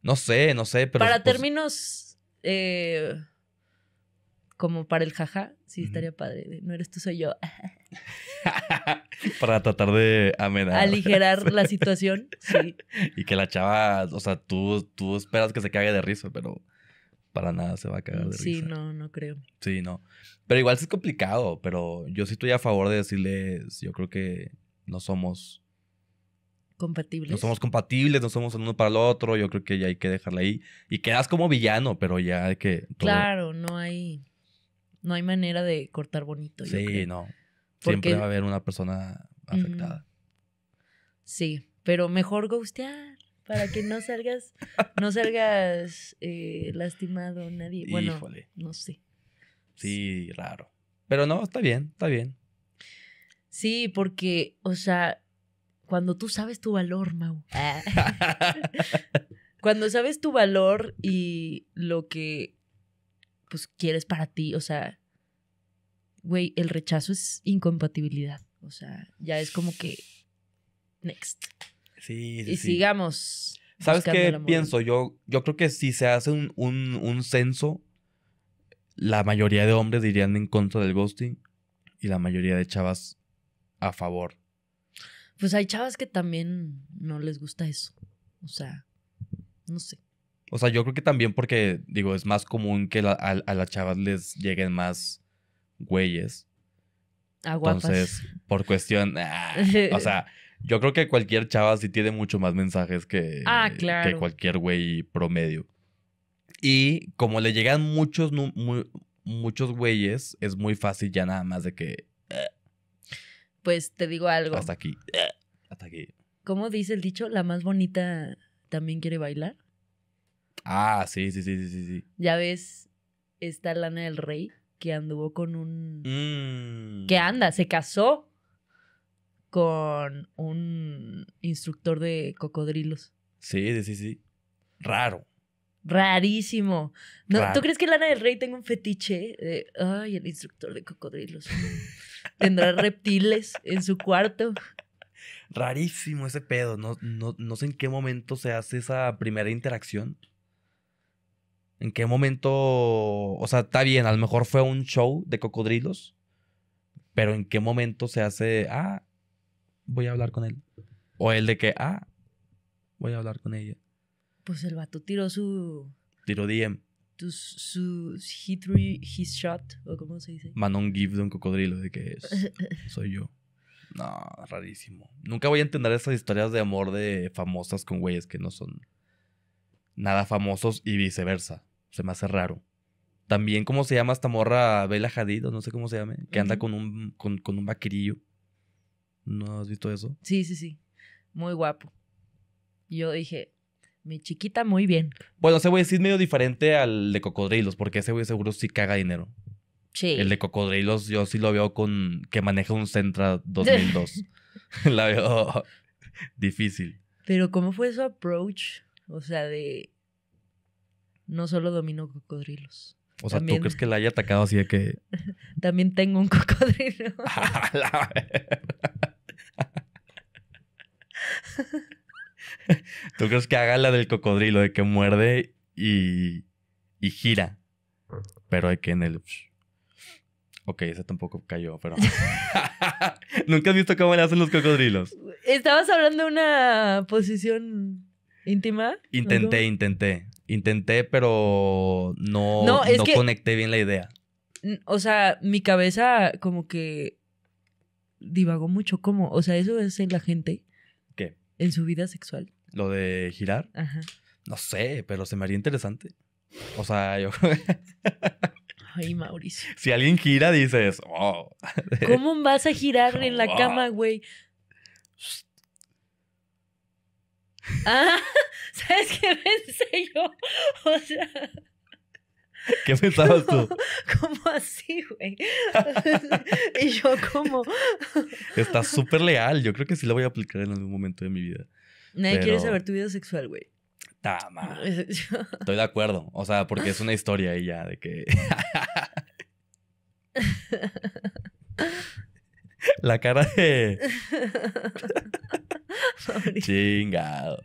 A: No sé, no sé, pero. Para pues
B: términos. Eh, como para el jaja, sí estaría padre. No eres tú, soy yo.
A: para tratar de amenazar. Aligerar la situación, sí. Y que la chava, o sea, tú, tú esperas que se cague de risa, pero para nada se va a cagar de risa. Sí, no, no creo. Sí, no. Pero igual sí es complicado, pero yo sí estoy a favor de decirles, yo creo que no somos
B: compatibles. No somos
A: compatibles, no somos el uno para el otro, yo creo que ya hay que dejarla ahí. Y quedas como villano, pero ya hay que... Claro,
B: no hay, no hay manera de cortar bonito. Sí, no. Siempre va a
A: haber una persona
B: afectada. Sí, pero mejor ghostear para que no salgas, no salgas eh, lastimado nadie. Bueno, no sé.
A: Sí, raro. Pero no, está bien, está bien.
B: Sí, porque, o sea, cuando tú sabes tu valor, Mau. cuando sabes tu valor y lo que pues quieres para ti, o sea, güey, el rechazo es incompatibilidad, o sea, ya es como que next. Sí, sí. Y sigamos. ¿Sabes qué pienso?
A: Yo, yo creo que si se hace un, un, censo, la mayoría de hombres dirían en contra del ghosting y la mayoría de chavas a favor.
B: Pues hay chavas que también no les gusta eso. O sea, no sé.
A: O sea, yo creo que también porque, digo, es más común que a, a, las chavas les lleguen más güeyes.
B: A Entonces,
A: por cuestión. Ah, o sea, Yo creo que cualquier chava sí tiene mucho más mensajes que, ah, que cualquier güey promedio. Y como le llegan muchos, muchos güeyes, es muy fácil ya nada más de que. Eh".
B: pues te digo algo. Hasta aquí. Eh, hasta aquí. ¿Cómo dice el dicho? La más bonita también quiere bailar.
A: Ah, sí, sí, sí, sí, sí.
B: Ya ves, está Lana del Rey que anduvo con un. Mm. Que anda, se casó con un instructor de cocodrilos.
A: Sí, sí, sí. Raro.
B: Rarísimo. ¿Tú crees que Lana del Rey tenga un fetiche? De, ay, el instructor de cocodrilos. Tendrá reptiles en su cuarto.
A: Rarísimo ese pedo. No, no, no sé en qué momento se hace esa primera interacción. ¿En qué momento? O sea, está bien, a lo mejor fue un show de cocodrilos, pero ¿en qué momento se hace, ah, voy a hablar con él. O el de que, ah, voy a hablar con ella.
B: Pues el vato tiró su... Tiró DM. su, he his shot, o cómo se dice.
A: Manon Gibb de un cocodrilo, de que es, soy yo. No, rarísimo. Nunca voy a entender esas historias de amor de famosas con güeyes que no son nada famosos y viceversa. Se me hace raro. También, ¿cómo se llama esta morra Bella Hadid? O no sé cómo se llame Que anda con un, con, con un vaquerillo. ¿No has visto eso?
B: Sí, sí, sí. Muy guapo. yo dije, mi chiquita, muy bien.
A: Bueno, ese güey sí es medio diferente al de cocodrilos, porque ese güey seguro sí caga dinero. Sí. El de cocodrilos yo sí lo veo con que maneja un Centra 2002. La veo difícil.
B: Pero ¿cómo fue su approach? O sea, de... No solo domino cocodrilos. O sea, ¿tú crees que
A: la haya atacado así de que...?
B: También tengo un cocodrilo.
A: ¿Tú crees que haga la del cocodrilo, de que muerde y, y gira? Pero hay que en el... Ok, ese tampoco cayó, pero... ¿Nunca has visto cómo le hacen los cocodrilos?
B: Estabas hablando de una posición íntima. Intenté,
A: intenté. Intenté, pero no, no, conecté bien la idea.
B: O sea, mi cabeza como que divagó mucho. ¿Cómo? O sea, eso es en la gente. ¿En su vida sexual?
A: ¿Lo de girar? Ajá. No sé, pero se me haría interesante. O sea, yo
B: Ay, Mauricio.
A: Si alguien gira, dices, oh". ¿Cómo
B: vas a girar en la oh. cama, güey? Ah, ¿sabes qué pensé yo? O sea,
A: ¿Qué pensabas tú?
B: ¿Cómo así, güey? y yo como... Estás
A: súper leal. Yo creo que sí la voy a aplicar en algún momento de mi vida. Nadie quiere saber
B: tu vida sexual, güey. Tama. Estoy de acuerdo. O sea, porque es una
A: historia y ya de que... La cara de... Chingado.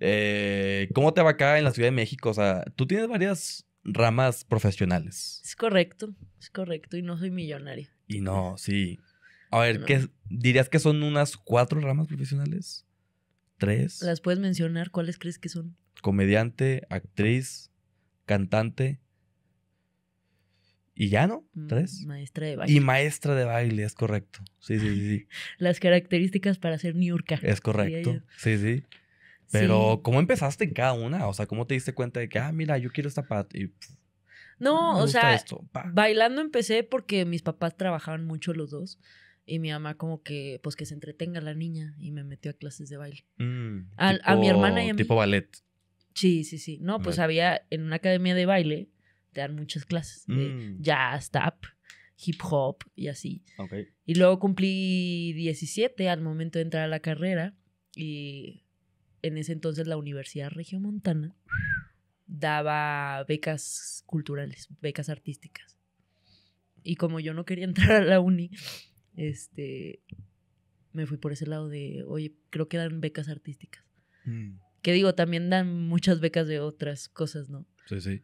A: Eh, ¿Cómo te va acá en la Ciudad de México? O sea, tú tienes varias ramas profesionales.
B: Es correcto, es correcto. Y no soy millonario.
A: Y no, sí. A ver, ¿qué, ¿dirías que son unas cuatro ramas profesionales? ¿Tres?
B: ¿Las puedes mencionar? ¿Cuáles crees que son?
A: Comediante, actriz, cantante. Y ya, ¿no? Mm, Tres. Maestra de baile. Y maestra de baile, es correcto. Sí, sí, sí.
B: Las características para ser niurka. Es correcto.
A: Sí, sí. Pero, ¿cómo empezaste en cada una? O sea, ¿cómo te diste cuenta de que, ah, mira, yo quiero esta pat Y, no, o sea,
B: bailando empecé porque mis papás trabajaban mucho los dos. Y mi mamá como que, pues que se entretenga la niña. Y me metió a clases de baile.
A: Mm, a, mi hermana y a mí. Tipo ballet.
B: Sí, sí, sí. No, pues había en una academia de baile, te dan muchas clases de mm. jazz, tap, hip hop y así. Okay. Y luego cumplí 17 al momento de entrar a la carrera. Y en ese entonces la Universidad Regiomontana daba becas culturales, becas artísticas. Y como yo no quería entrar a la uni, este, me fui por ese lado de, oye, creo que dan becas artísticas. Mm. Que digo, también dan muchas becas de otras cosas, ¿no? Sí, sí.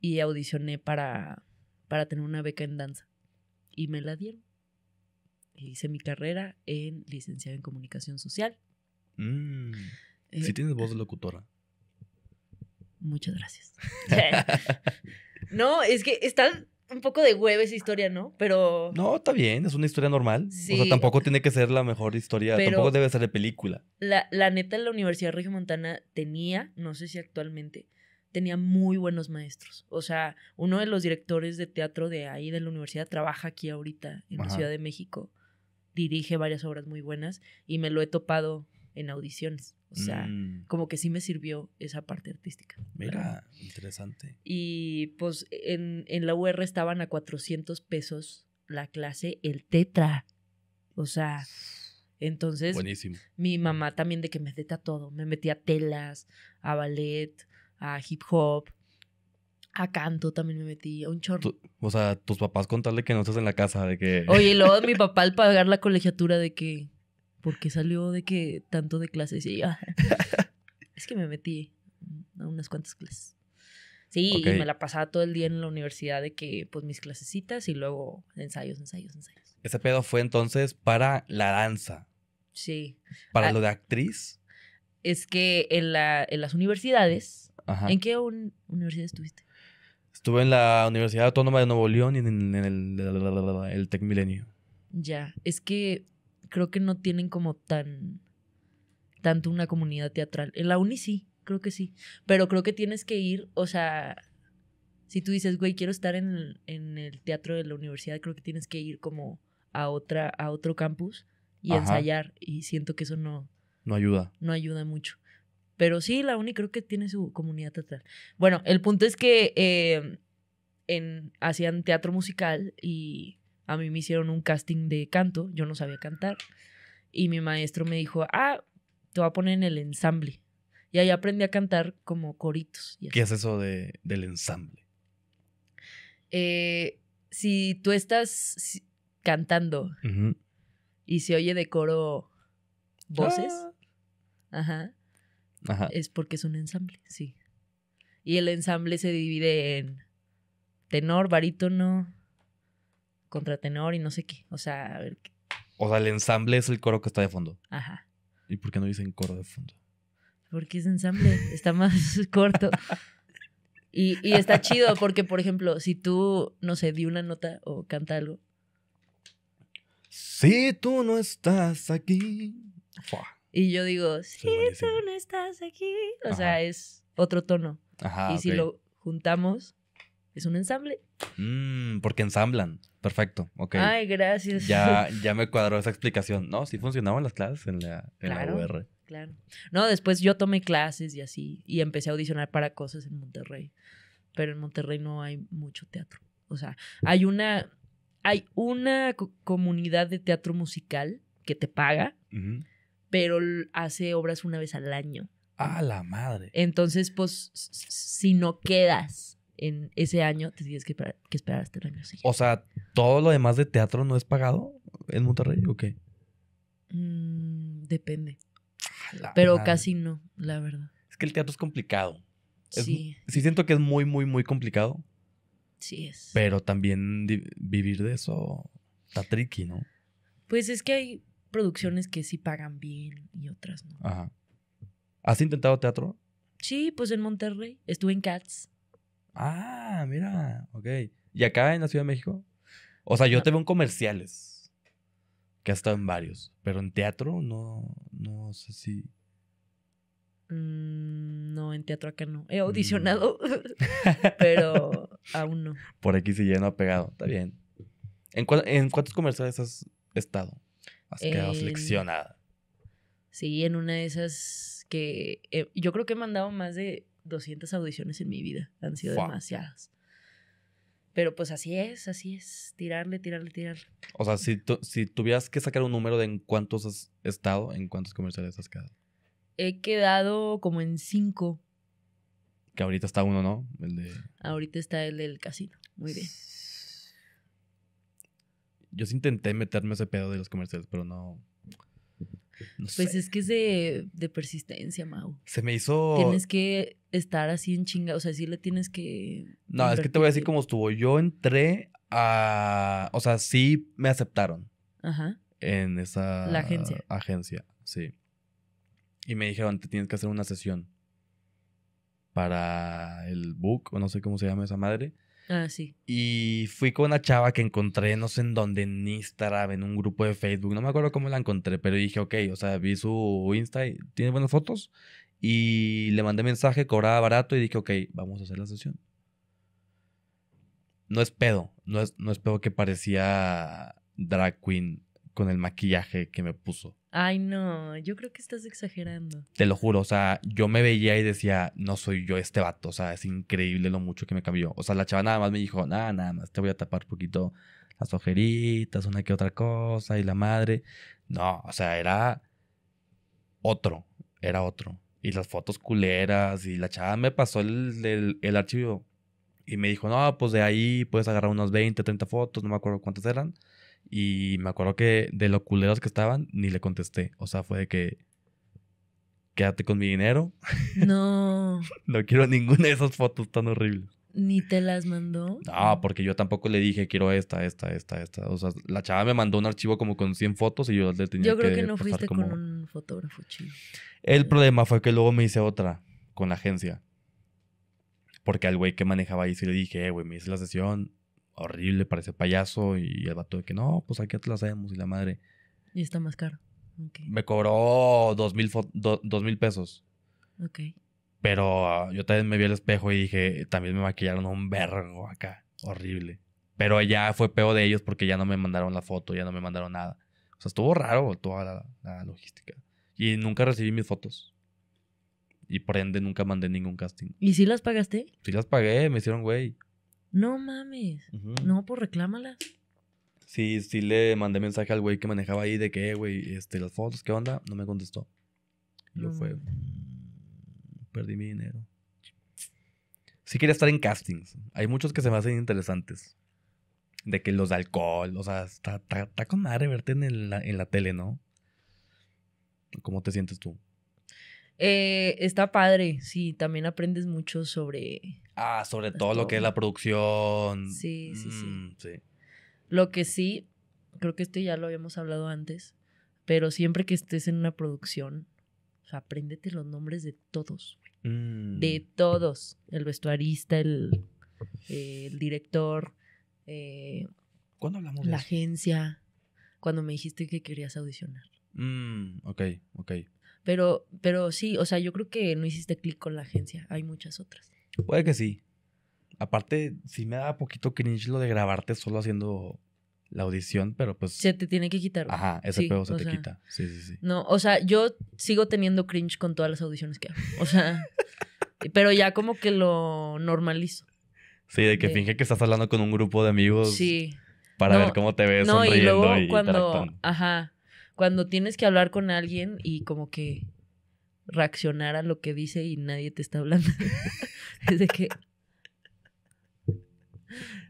B: Y audicioné para, para tener una beca en danza. Y me la dieron. Hice mi carrera en licenciado en comunicación social.
A: Mm. Eh, si tienes voz de ah. locutora.
B: Muchas gracias. no, es que está un poco de hueve esa historia, ¿no? Pero. No, está
A: bien, es una historia normal. o sea, tampoco tiene que ser la mejor historia, tampoco debe ser de película.
B: La, la neta, la Universidad Montana tenía, no sé si actualmente, tenía muy buenos maestros. O sea, uno de los directores de teatro de ahí, de la universidad, trabaja aquí ahorita, en la Ciudad de México. Dirige varias obras muy buenas y me lo he topado en audiciones. O sea, mm. como que sí me sirvió esa parte artística. Mira, interesante. Y pues en, la UR estaban a 400 pesos la clase, el tetra. O sea, entonces Buenísimo. mi mamá también de que me teta todo. Me metí a telas, a ballet, a hip hop. A canto también me metí, a un chorro.
A: O sea, tus papás contarle que no estás en la casa, de que... Oye, y luego
B: mi papá al pagar la colegiatura de que ¿por salió de que tanto de clases? Y es que me metí a unas cuantas clases. Sí, y me la pasaba todo el día en la universidad de que, pues, mis clasecitas y luego ensayos, ensayos, ensayos.
A: Ese pedo fue entonces para la danza.
B: Sí. ¿Para ah, lo de
A: actriz?
B: Es que en, la, en las universidades. ¿En qué universidad estuviste?
A: Estuve en la Universidad Autónoma de Nuevo León y en, el, el, el Tec Milenio.
B: Ya, es que creo que no tienen como tan tanto una comunidad teatral. En la uni sí, creo que sí. Pero creo que tienes que ir, o sea, si tú dices, güey, quiero estar en el, en el teatro de la universidad, creo que tienes que ir como a otra, a otro campus y ensayar. Y siento que eso no. No ayuda. No ayuda mucho. Pero sí, la uni creo que tiene su comunidad teatral. Bueno, el punto es que eh, en, hacían teatro musical y a mí me hicieron un casting de canto, yo no sabía cantar, y mi maestro me dijo, ah, te voy a poner en el ensamble. Y ahí aprendí a cantar como coritos.
A: ¿Qué es eso de, del ensamble?
B: Eh, si tú estás cantando y se oye de coro voces, ah. ajá, ajá, es porque es un ensamble, sí. Y el ensamble se divide en tenor, barítono, contratenor y no sé qué. O sea, a ver
A: O sea, el ensamble es el coro que está de fondo. Ajá. ¿Y por qué no dicen coro de fondo?
B: Porque es ensamble, está más corto. Y, está chido porque, por ejemplo, si tú, no sé, di una nota o canta algo. Si tú no estás aquí. Y yo digo, si tú no estás aquí. O sea, es otro tono.
A: Ajá, y si lo
B: juntamos, es un ensamble.
A: Mm, porque ensamblan. Perfecto, ok. Ay, gracias. Ya, ya me cuadró esa explicación. No, sí funcionaban las clases en la,
B: en claro, Claro. No, después yo tomé clases y así, y empecé a audicionar para cosas en Monterrey. Pero en Monterrey no hay mucho teatro. O sea, hay una, hay una comunidad de teatro musical que te paga, pero hace obras una vez al año.
A: A la madre.
B: Entonces, pues, si no quedas en ese año, te tienes que, que esperar hasta el año siguiente.
A: O sea, ¿todo lo demás de teatro no es pagado en Monterrey o qué?
B: Mm, depende. Ah, Pero casi no, la verdad.
A: Es que el teatro es complicado. sí. Sí siento que es muy, muy, muy complicado. Sí es. Pero también vivir de eso está tricky, ¿no?
B: Pues es que hay producciones que sí pagan bien y otras no.
A: Ajá. ¿Has intentado teatro?
B: Sí, pues en Monterrey. Estuve en Cats. Ah, mira,
A: ok. ¿Y acá en la Ciudad de México? O sea, yo te veo en comerciales, que ha estado en varios, pero en teatro no, no sé si...
B: Mm, no, en teatro acá no. He mm. audicionado, pero aún no.
A: Por aquí sí no ha pegado, está bien. ¿En, cuántos comerciales has estado? Has quedado flexionada.
B: Sí, en una de esas que eh, yo creo que he mandado más de 200 audiciones en mi vida. Han sido demasiadas. Pero pues así es, así es. Tirarle, tirarle, tirarle.
A: O sea, si, si tuvieras que sacar un número de en cuántos has estado, en cuántos comerciales has quedado.
B: He quedado como en cinco.
A: Que ahorita está uno, ¿no? El de...
B: Ahorita está el del casino. Muy bien.
A: Yo sí intenté meterme ese pedo de los comerciales, pero no pues
B: es que es de, de, persistencia, Mau.
A: Se me hizo. Tienes
B: que estar así en chinga. O sea, sí le tienes que. No, es que te voy a decir
A: cómo estuvo. Yo entré a. O sea, sí me aceptaron. Ajá. En esa. La agencia. Agencia, sí. Y me dijeron, te tienes que hacer una sesión para el book, o no sé cómo se llama esa madre. Ah, y fui con una chava que encontré, no sé en dónde, en Instagram, en un grupo de Facebook, no me acuerdo cómo la encontré, pero dije, ok, o sea, vi su Insta y tiene buenas fotos. Y le mandé mensaje, cobraba barato y dije, ok, vamos a hacer la sesión. No es pedo, no es, no es pedo que parecía drag queen con el maquillaje que me puso.
B: Ay, no, yo creo que estás exagerando.
A: Te lo juro, o sea, yo me veía y decía, no soy yo este vato, o sea, es increíble lo mucho que me cambió. O sea, la chava nada más me dijo, nada, nada más, te voy a tapar un poquito las ojeritas, una que otra cosa, y la madre. No, o sea, era otro, era otro. Y las fotos culeras, y la chava me pasó el, archivo y me dijo, no, pues de ahí puedes agarrar unas 20, 30 fotos, no me acuerdo cuántas eran. Y me acuerdo que de lo culeros que estaban, ni le contesté. O sea, fue de que. Quédate con mi dinero.
B: No.
A: no quiero ninguna de esas fotos tan horribles.
B: ¿Ni te las mandó?
A: No, porque yo tampoco le dije, quiero esta, esta, esta, esta. O sea, la chava me mandó un archivo como con 100 fotos y yo le tenía que Yo creo que, no fuiste con
B: un fotógrafo chido.
A: El problema fue que luego me hice otra con la agencia. Porque al güey que manejaba ahí sí le dije, eh, güey, me hice la sesión, horrible, parece payaso. Y el vato de que no, pues aquí te la sabemos y la madre.
B: Y está más caro.
A: Me cobró dos mil, pesos. Ok. Pero yo también me vi al espejo y dije, también me maquillaron un vergo acá. Horrible. Pero ya fue peor de ellos porque ya no me mandaron la foto, ya no me mandaron nada. O sea, estuvo raro toda la, logística. Y nunca recibí mis fotos. Y por ende nunca mandé ningún casting.
B: ¿Y si las pagaste?
A: Sí las pagué, me hicieron güey.
B: No mames. No, pues reclámala.
A: Sí, sí le mandé mensaje al güey que manejaba ahí de que, güey, este, las fotos, ¿qué onda? No me contestó. Yo fue, perdí mi dinero. Sí quería estar en castings. Hay muchos que se me hacen interesantes. De que los de alcohol, o sea, está, con madre verte en la tele, ¿no? ¿Cómo te sientes tú?
B: Eh, está padre, sí, también aprendes mucho sobre...
A: Ah, sobre pues todo, lo que es la producción. Sí, sí, mm, sí.
B: Lo que sí, creo que esto ya lo habíamos hablado antes, pero siempre que estés en una producción, o apréndete los nombres de todos. De mm. todos. El vestuarista, el, eh, director. Eh, hablamos de La agencia. Cuando me dijiste que querías audicionar.
A: Mm, ok, ok.
B: Pero, pero sí, o sea, yo creo que no hiciste clic con la agencia, hay muchas otras.
A: Puede que sí. Aparte, sí me da poquito cringe lo de grabarte solo haciendo la audición, pero pues... Se te tiene que quitar. Ajá, ese pego se te quita. Sí, sí, sí.
B: No, o sea, yo sigo teniendo cringe con todas las audiciones que hago. O sea, pero ya como que lo normalizo. Sí, de que finge
A: que estás hablando con un grupo de amigos. Sí. Para ver cómo te ves sonriendo y, luego cuando,
B: Ajá cuando tienes que hablar con alguien y como que reaccionar a lo que dice y nadie te está hablando. es de que...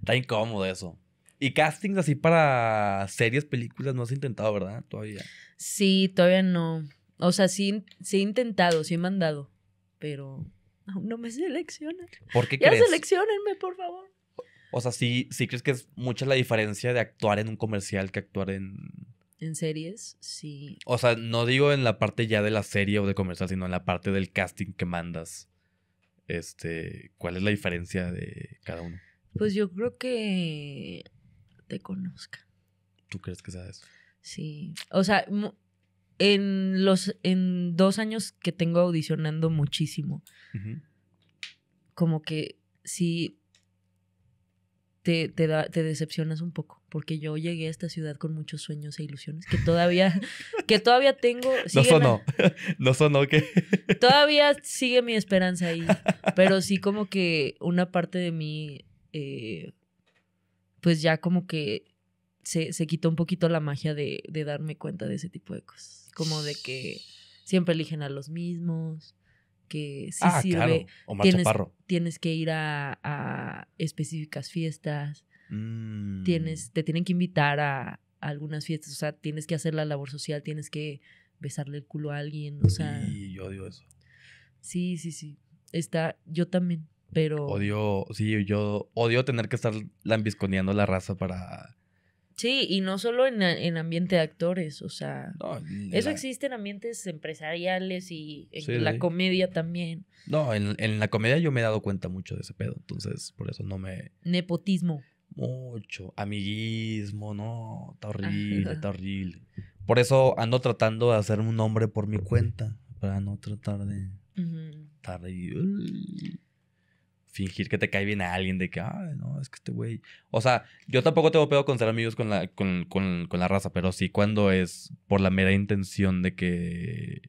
A: Está incómodo eso. Y castings así para series, películas, no has intentado, ¿verdad? Todavía.
B: Sí, todavía no. O sea, sí, sí he intentado, sí he mandado, pero aún no me seleccionan. ¿Por qué ya crees? seleccionenme, por favor.
A: O sea, sí, sí crees que es mucha la diferencia de actuar en un comercial que actuar en
B: en series, sí.
A: O sea, no digo en la parte ya de la serie o de comercial, sino en la parte del casting que mandas. Este, ¿cuál es la diferencia de cada uno?
B: Pues yo creo que te conozca.
A: ¿Tú crees que sabes?
B: Sí. O sea, en los en dos años que tengo audicionando muchísimo, como que sí te, decepcionas un poco, porque yo llegué a esta ciudad con muchos sueños e ilusiones que todavía, que todavía tengo. No sonó,
A: no sonó que...
B: Todavía sigue mi esperanza ahí, pero sí como que una parte de mí, eh, pues ya como que se, quitó un poquito la magia de, de darme cuenta de ese tipo de cosas, como de que siempre eligen a los mismos que si ah, sirve. tienes, tienes que ir a, específicas fiestas, mm. tienes, te tienen que invitar a, algunas fiestas, o sea, tienes que hacer la labor social, tienes que besarle el culo a alguien, o sea. Sí, yo odio eso. Sí, sí, sí. Está, yo también, pero.
A: Odio, sí, yo odio tener que estar lambisconeando la raza para
B: Sí, y no solo en, ambiente de actores, o sea, eso existe en ambientes empresariales y en la comedia también.
A: No, en, en, la comedia yo me he dado cuenta mucho de ese pedo, entonces por eso no me... Nepotismo. Mucho, amiguismo, no, está horrible, está horrible. Por eso ando tratando de hacer un nombre por mi cuenta, para no tratar de... Está fingir que te cae bien a alguien de que, ah, no, es que este güey. O sea, yo tampoco tengo pedo con ser amigos con la, con, la raza, pero sí cuando es por la mera intención de que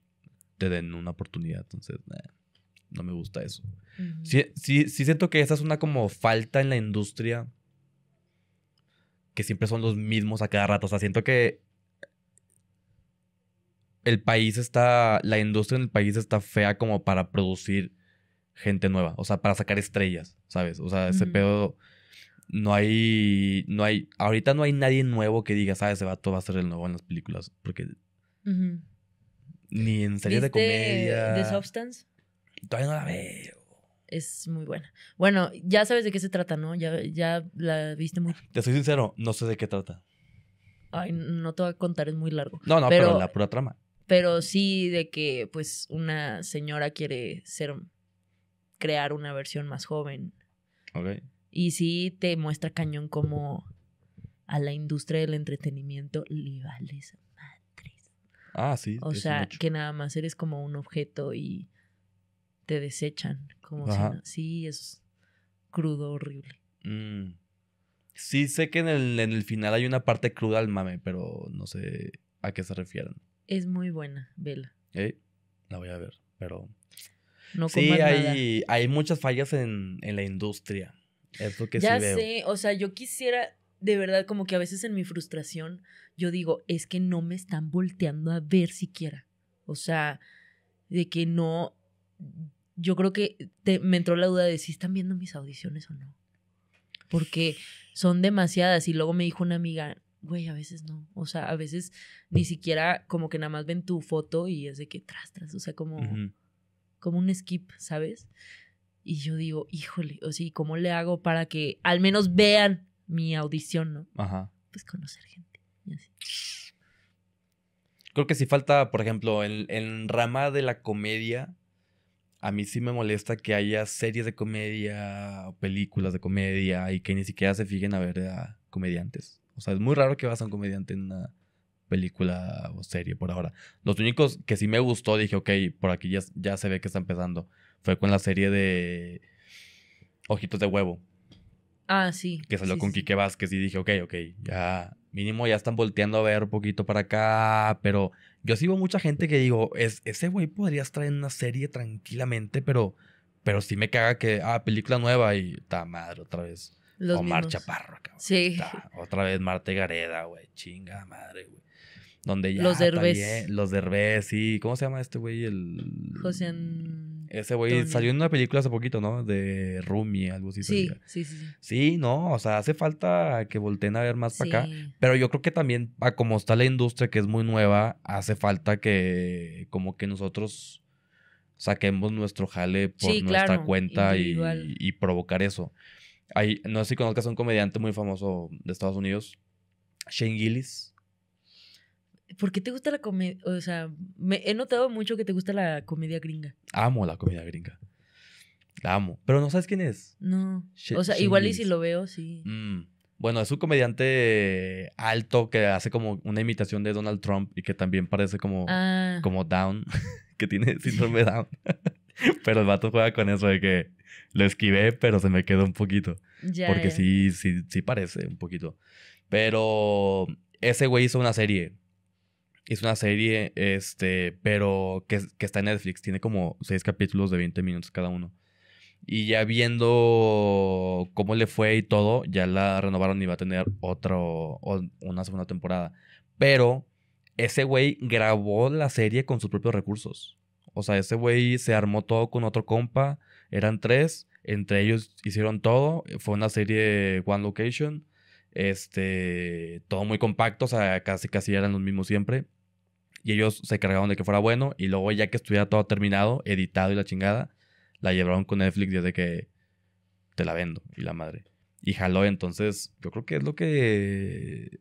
A: te den una oportunidad. Entonces, no me gusta eso. sí, sí siento que esa es una como falta en la industria que siempre son los mismos a cada rato. O sea, siento que el país está, la industria en el país está fea como para producir gente nueva, o sea, para sacar estrellas, ¿sabes? O sea, ese pedo no hay no hay ahorita no hay nadie nuevo que diga, ¿sabes? Ese vato va a ser el nuevo en las películas, porque ni en series de comedia. ¿De
B: Substance? Todavía no la veo es muy buena. Bueno, ya sabes de qué se trata, ¿no? Ya, ya la viste muy.
A: Te soy sincero, no sé de qué trata.
B: Ay, no te voy a contar, es muy largo. No, no, pero la pura trama. Pero sí de que, pues, una señora quiere ser crear una versión más joven. Ok. Y sí te muestra cañón como a la industria del entretenimiento le vales madres.
A: Ah, sí. O sea,
B: que nada más eres como un objeto y te desechan. Como si sí, es crudo, horrible.
A: Mm. Sí, sé que en el, en el final hay una parte cruda al mame, pero no sé a qué se refieren.
B: Es muy buena, vela.
A: ¿Eh? la voy a ver, pero sí, hay, muchas fallas en, la industria. Eso que ya sí veo.
B: sé, o sea, yo quisiera, de verdad, como que a veces en mi frustración, yo digo, es que no me están volteando a ver siquiera. O sea, de que no. Yo creo que me entró la duda de si están viendo mis audiciones o no. Porque son demasiadas. Y luego me dijo una amiga, güey, a veces no. O sea, a veces ni siquiera como que nada más ven tu foto y es de que tras, tras. O sea, como como un skip, ¿sabes? Y yo digo, híjole, o sí, ¿cómo le hago para que al menos vean mi audición, no? Ajá. Pues conocer gente. Y así.
A: Creo que si falta, por ejemplo, en, rama de la comedia, a mí sí me molesta que haya series de comedia, o películas de comedia y que ni siquiera se fijen a ver a comediantes. O sea, es muy raro que vas a un comediante en una película o serie por ahora. Los únicos que sí me gustó, dije, ok, por aquí ya, ya se ve que está empezando, fue con la serie de Ojitos de Huevo. Ah, sí. Que salió con Quique Vázquez y dije, ok, ok, ya mínimo ya están volteando a ver un poquito para acá, pero yo sigo mucha gente que digo, ese güey podría estar en una serie tranquilamente, pero, pero sí me caga que, ah, película nueva y está, madre otra vez. o marcha
B: párroca Chaparro, Sí. otra
A: vez Marte Gareda, güey. Chinga madre, güey. Donde ya. Los Derbez. los Derbez, sí. ¿Cómo se llama este güey? El. José. Ese güey salió en una película hace poquito, ¿no? De Rumi, algo así. Sí, sí, sí, sí. no, o sea, hace falta que volteen a ver más para acá. Pero yo creo que también, como está la industria que es muy nueva, hace falta que, como que nosotros saquemos nuestro jale por nuestra cuenta y, provocar eso. Hay, no sé si conozcas a un comediante muy famoso de Estados Unidos, Shane Gillis.
B: ¿Por qué te gusta la comedia? O sea, he notado mucho que te gusta la comedia gringa.
A: Amo la comedia gringa. La amo. Pero no sabes quién es.
B: No. o sea, igual y si lo veo, sí.
A: Mm. Bueno, es un comediante alto que hace como una imitación de Donald Trump y que también parece como, ah. como down, que tiene síndrome down. pero el vato juega con eso de que lo esquivé, pero se me quedó un poquito. porque sí, sí, sí parece un poquito. Pero ese güey hizo una serie es una serie, este, pero que, que, está en Netflix. Tiene como seis capítulos de 20 minutos cada uno. Y ya viendo cómo le fue y todo, ya la renovaron y va a tener otro, una segunda temporada. Pero ese güey grabó la serie con sus propios recursos. O sea, ese güey se armó todo con otro compa. Eran tres. Entre ellos hicieron todo. Fue una serie One Location. Este, todo muy compacto. O sea, casi casi eran los mismos siempre. Y ellos se cargaron de que fuera bueno. Y luego, ya que estuviera todo terminado, editado y la chingada, la llevaron con Netflix desde que te la vendo y la madre. Y jaló, entonces, yo creo que es lo que.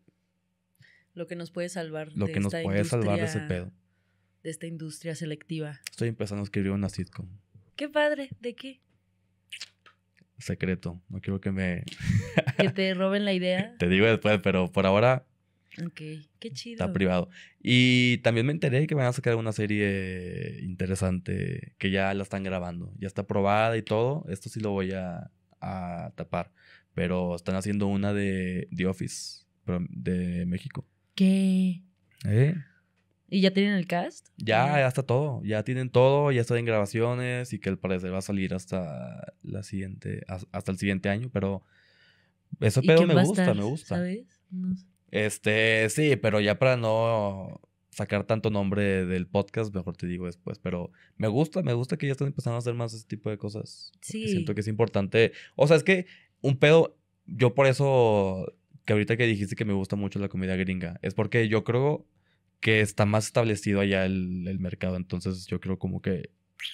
B: Lo que nos puede salvar. Lo que nos puede salvar de ese pedo. De esta industria selectiva.
A: Estoy empezando a escribir una sitcom.
B: Qué padre, ¿de qué?
A: Secreto, no quiero que me.
B: que te roben la idea.
A: te digo después, pero por ahora
B: Ok, qué chido. Está privado.
A: Y también me enteré que van a sacar una serie interesante que ya la están grabando. Ya está probada y todo. Esto sí lo voy a, tapar. Pero están haciendo una de The Office de México.
B: ¿Qué? ¿Eh? ¿Y ya tienen el cast? Ya, ya está
A: todo. Ya tienen todo, ya están en grabaciones y que al parecer va a salir hasta la siguiente, hasta el siguiente año, pero eso me gusta, me
B: gusta. ¿Sabes? No sé.
A: Este, sí, pero ya para no sacar tanto nombre del podcast, mejor te digo después. Pero me gusta, me gusta que ya están empezando a hacer más ese tipo de cosas. Sí. Siento que es importante. O sea, es que un pedo, yo por eso, que ahorita que dijiste que me gusta mucho la comida gringa, es porque yo creo que está más establecido allá el, el mercado. Entonces yo creo como que...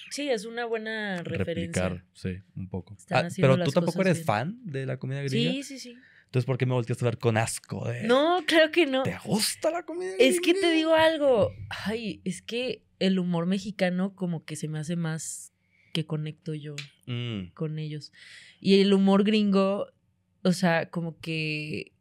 B: Sí, es una buena referencia. Replicar,
A: sí, un poco. Ah, pero tú tampoco eres fan de la comida gringa. Sí, sí, sí. Entonces, ¿por qué me volteaste a ver con asco?
B: no, claro que no. ¿Te gusta la comida? Es que te digo algo. Ay, es que el humor mexicano como que se me hace más que conecto yo mm. con ellos. Y el humor gringo, o sea, como que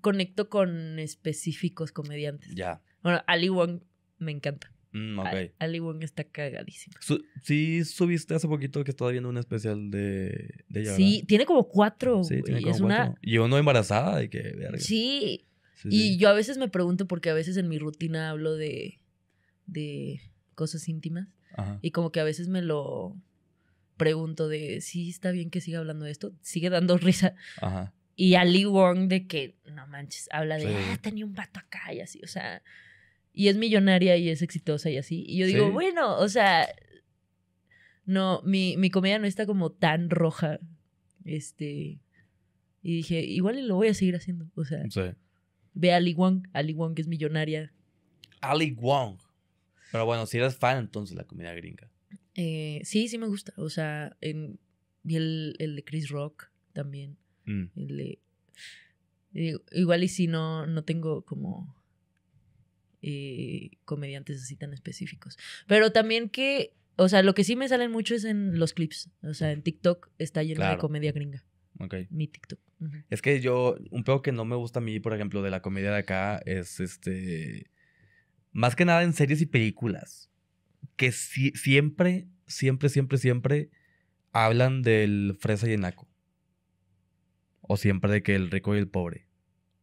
B: conecto con específicos comediantes. Ya. Bueno, Ali Wong me encanta. Mm, Ali Wong está cagadísima
A: sí, subiste hace poquito que estaba viendo un especial de, ella. Sí, tiene como cuatro. Sí, tiene como Una... Y uno embarazada de que. Sí. Y yo a
B: veces me pregunto porque a veces en mi rutina hablo de, de cosas íntimas. Y como que a veces me lo pregunto de sí está bien que siga hablando de esto, sigue dando risa. Ajá. Y Ali Wong de que no manches, habla de ah, tenía un vato acá y así. O sea y es millonaria y es exitosa y así. Y yo digo, bueno, o sea, no, mi, mi comedia no está como tan roja. Este. Y dije, igual lo voy a seguir haciendo. O sea, ve a Ali Wong. Ali Wong es millonaria.
A: Ali Wong. Pero bueno, si eres fan entonces la comida gringa.
B: Eh, sí, sí me gusta. O sea, en, el, el, de Chris Rock también. Mm. igual y si no, no tengo como comediantes así tan específicos. Pero también que, o sea, lo que sí me salen mucho es en los clips. O sea, en TikTok está lleno de comedia gringa. Ok. Mi TikTok.
A: Es que yo, un poco que no me gusta a mí, por ejemplo, de la comedia de acá, es este. Más que nada en series y películas. Que siempre, siempre, siempre, siempre hablan del fresa y naco O siempre de que el rico y el pobre.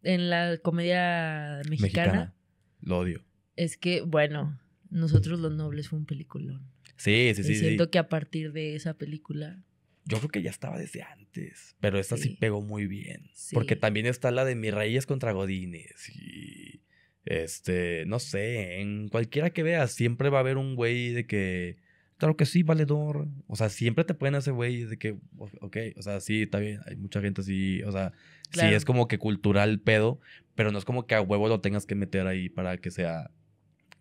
B: En la comedia mexicana. Lo odio. Es que, bueno, nosotros Los Nobles fue un peliculón. Sí, sí, sí. siento que a partir de esa película. Yo creo que ya estaba desde
A: antes, pero esta sí, pegó muy bien. Porque también está la de Mis Reyes contra Godines y. Este, no sé, en cualquiera que veas, siempre va a haber un güey de que claro que sí, valedor. O sea, siempre te pueden hacer güey de que, ok, o sea, sí, está bien, hay mucha gente así, o sea, sí es como que cultural pedo, pero no es como que a huevo lo tengas que meter ahí para que sea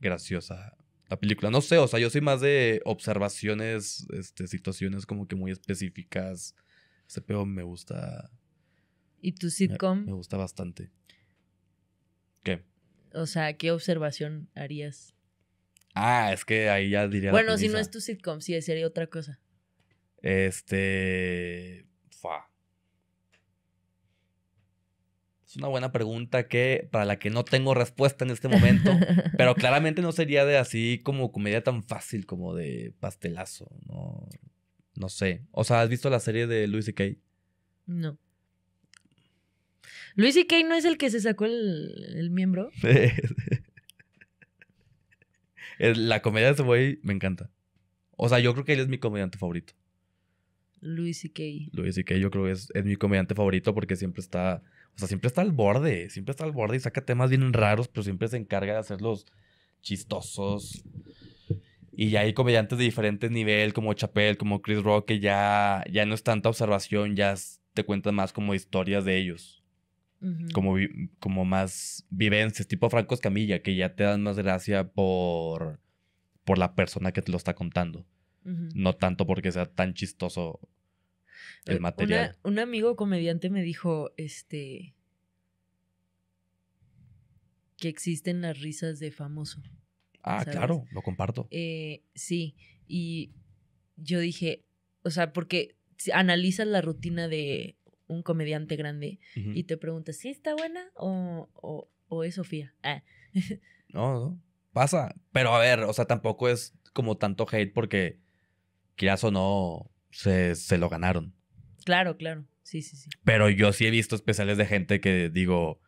A: graciosa la película. No sé, o sea, yo soy más de observaciones, este, situaciones como que muy específicas. Ese pedo me gusta. ¿Y tu sitcom? me gusta bastante. ¿Qué?
B: O sea, ¿qué observación harías?
A: Ah, es que ahí ya diría. Bueno, si no es
B: tu sitcom, sí, sería otra cosa.
A: Este. Fa. Es una buena pregunta que, para la que no tengo respuesta en este momento, pero claramente no sería de así como comedia tan fácil como de pastelazo, no, no sé. O sea, ¿has visto la serie de y Kay?
B: No. y Kay no es el que se sacó el, el miembro?
A: La comedia de ese güey me encanta. O sea, yo creo que él es mi comediante favorito.
B: Luis y Kay.
A: Luis y Kay, yo creo que es, es, mi comediante favorito porque siempre está. O sea, siempre está al borde. Siempre está al borde y saca temas bien raros, pero siempre se encarga de hacerlos chistosos. Y ya hay comediantes de diferentes nivel, como Chappelle, como Chris Rock, que ya, ya no es tanta observación, ya te cuentan más como historias de ellos como, como más vivencias, tipo francos camilla que ya te dan más gracia por, por la persona que te lo está contando. No tanto porque sea tan chistoso
B: el eh, material. un amigo comediante me dijo, este, que existen las risas de famoso.
A: Ah, claro, lo comparto.
B: Eh, sí, y yo dije, o sea, porque analizas la rutina de un comediante grande y te preguntas, si está buena o, o, es Sofía? Ah.
A: no, no, pasa. Pero a ver, o sea, tampoco es como tanto hate porque quieras o no, se, se lo ganaron.
B: Claro, claro. Sí, sí, sí.
A: Pero yo sí he visto especiales de gente que digo,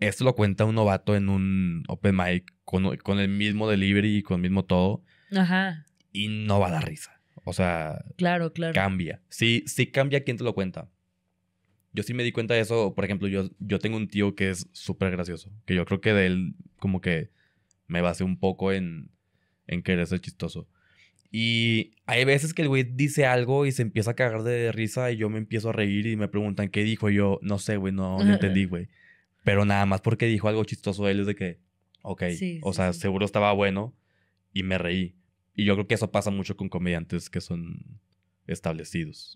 A: esto lo cuenta un novato en un open mic con, el mismo delivery y con el mismo todo. Ajá. Y no va a dar risa. O sea, claro, claro. Cambia. Sí, sí cambia quien te lo cuenta yo sí me di cuenta de eso. Por ejemplo, yo, yo tengo un tío que es súper gracioso. Que yo creo que de él, como que me base un poco en, en querer ser chistoso. Y hay veces que el güey dice algo y se empieza a cagar de risa y yo me empiezo a reír y me preguntan qué dijo. Y yo, no sé, güey, no, lo entendí, güey. Pero nada más porque dijo algo chistoso él es de que, ok, o sea, seguro estaba bueno y me reí. Y yo creo que eso pasa mucho con comediantes que son establecidos.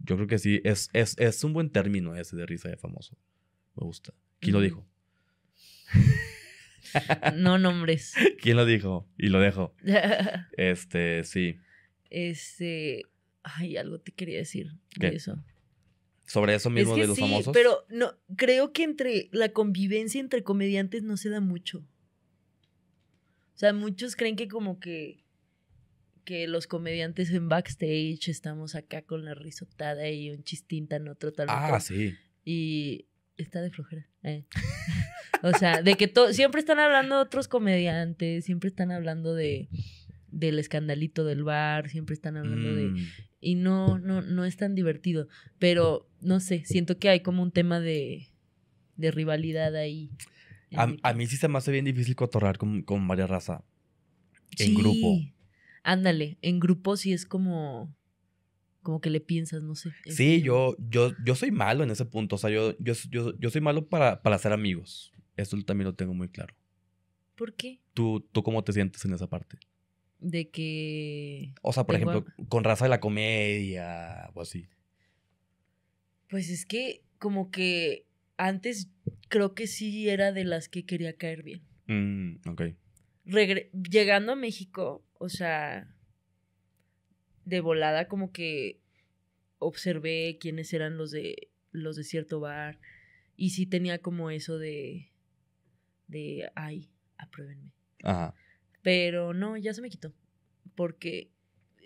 A: Yo creo que sí, es, es, un buen término ese de risa de famoso. Me gusta. ¿Quién lo dijo?
B: no nombres.
A: ¿Quién lo dijo? Y lo dejo. este, sí.
B: Este, ay, algo te quería decir eso.
A: Sobre eso mismo de los famosos. Pero
B: no, creo que entre la convivencia entre comediantes no se da mucho. O sea, muchos creen que como que que los comediantes en backstage estamos acá con la risotada y un chistín tan otro tal Ah, sí. Y está de flojera. Eh. o sea, de que siempre están hablando de otros comediantes, siempre están hablando de del escandalito del bar, siempre están hablando de mm. y no no no es tan divertido, pero no sé, siento que hay como un tema de rivalidad ahí. A,
A: mí sí se me hace bien difícil cotorrar con, con varias raza en sí. grupo
B: ándale, en grupos sí es como como que le piensas, no sé. Sí,
A: yo, yo, yo soy malo en ese punto. O sea, yo, yo, soy malo para, para hacer amigos. Eso también lo tengo muy claro. ¿Por qué? ¿Tú, tú cómo te sientes en esa parte?
B: De que. O sea, por ejemplo,
A: con raza de la comedia o así.
B: Pues es que, como que antes creo que sí era de las que quería caer bien.
A: Mm, ok.
B: Llegando a México, o sea, de volada como que observé quiénes eran los de los de cierto bar y sí tenía como eso de de ay, apruébenme. Pero no, ya se me quitó porque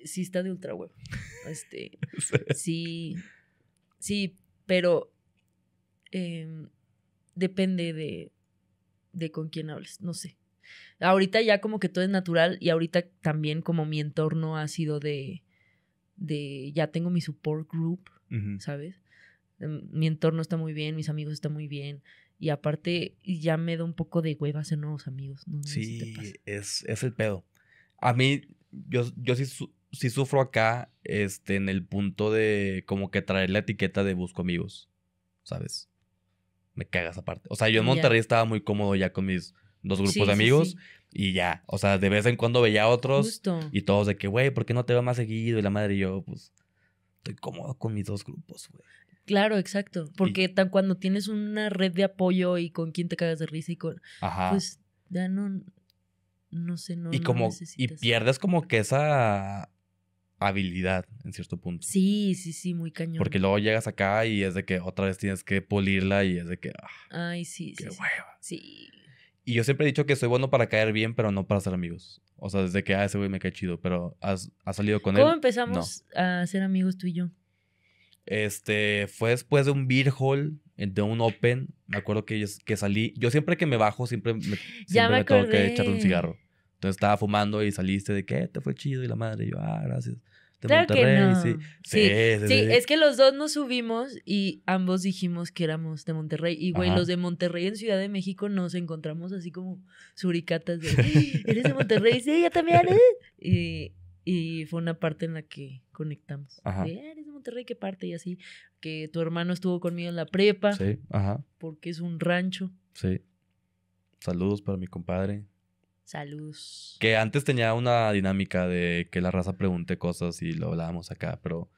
B: sí está de ultra huevo. Este, sí. Sí, pero em, depende de, de con quién hables, no sé. Ahorita ya como que todo es natural y ahorita también como mi entorno ha sido de, de ya tengo mi support group, ¿sabes? Em, mi entorno está muy bien, mis amigos están muy bien. Y aparte ya me da un poco de hueva hacer nuevos amigos. No, sí,
A: Es, es el pedo. A mí, yo, yo sí, sufro acá este, en el punto de como que traer la etiqueta de busco amigos, ¿sabes? Me cagas aparte. O sea, yo en Monterrey estaba muy cómodo ya con mis dos grupos de amigos. Y ya, o sea, de vez en cuando veía a otros Justo. y todos de que, güey, ¿por qué no te va más seguido? Y la madre y yo, pues, estoy cómodo con mis dos grupos, güey.
B: Claro, exacto. Porque tan cuando tienes una red de apoyo y con quién te cagas de risa y con... Ajá. Pues ya no... No sé, no... Y como...
A: y pierdes como que esa habilidad en cierto punto.
B: Sí, sí, sí, muy cañón. Porque
A: luego llegas acá y es de que otra vez tienes que pulirla y es de que...
B: Ah, Ay, sí, sí. Hueva. Sí. sí.
A: Y yo siempre he dicho que soy bueno para caer bien, pero no para ser amigos. O sea, desde que, ah, ese güey me cae chido, pero has, salido con él. ¿Cómo empezamos
B: a ser amigos tú y yo?
A: Este, fue después de un beer hall, eh, de un open. Me acuerdo que, que salí. Yo siempre que me bajo, siempre me, siempre tengo que echar un cigarro. Entonces estaba fumando y saliste de que eh, te fue chido y la madre. yo, ah, gracias claro Que no. sí. es
B: que los dos nos subimos y ambos dijimos que éramos de Monterrey. Y güey, los de Monterrey en Ciudad de México nos encontramos así como suricatas de eh, eres de Monterrey, sí, yo también. Eh". Y, y, fue una parte en la que conectamos. Eh, eres de Monterrey, qué parte, y así. Que tu hermano estuvo conmigo en la prepa. Sí, ajá. Porque es un rancho.
A: Sí. Saludos para mi compadre. Salud. Que antes tenía una dinámica de que la raza pregunte cosas y lo hablábamos acá, pero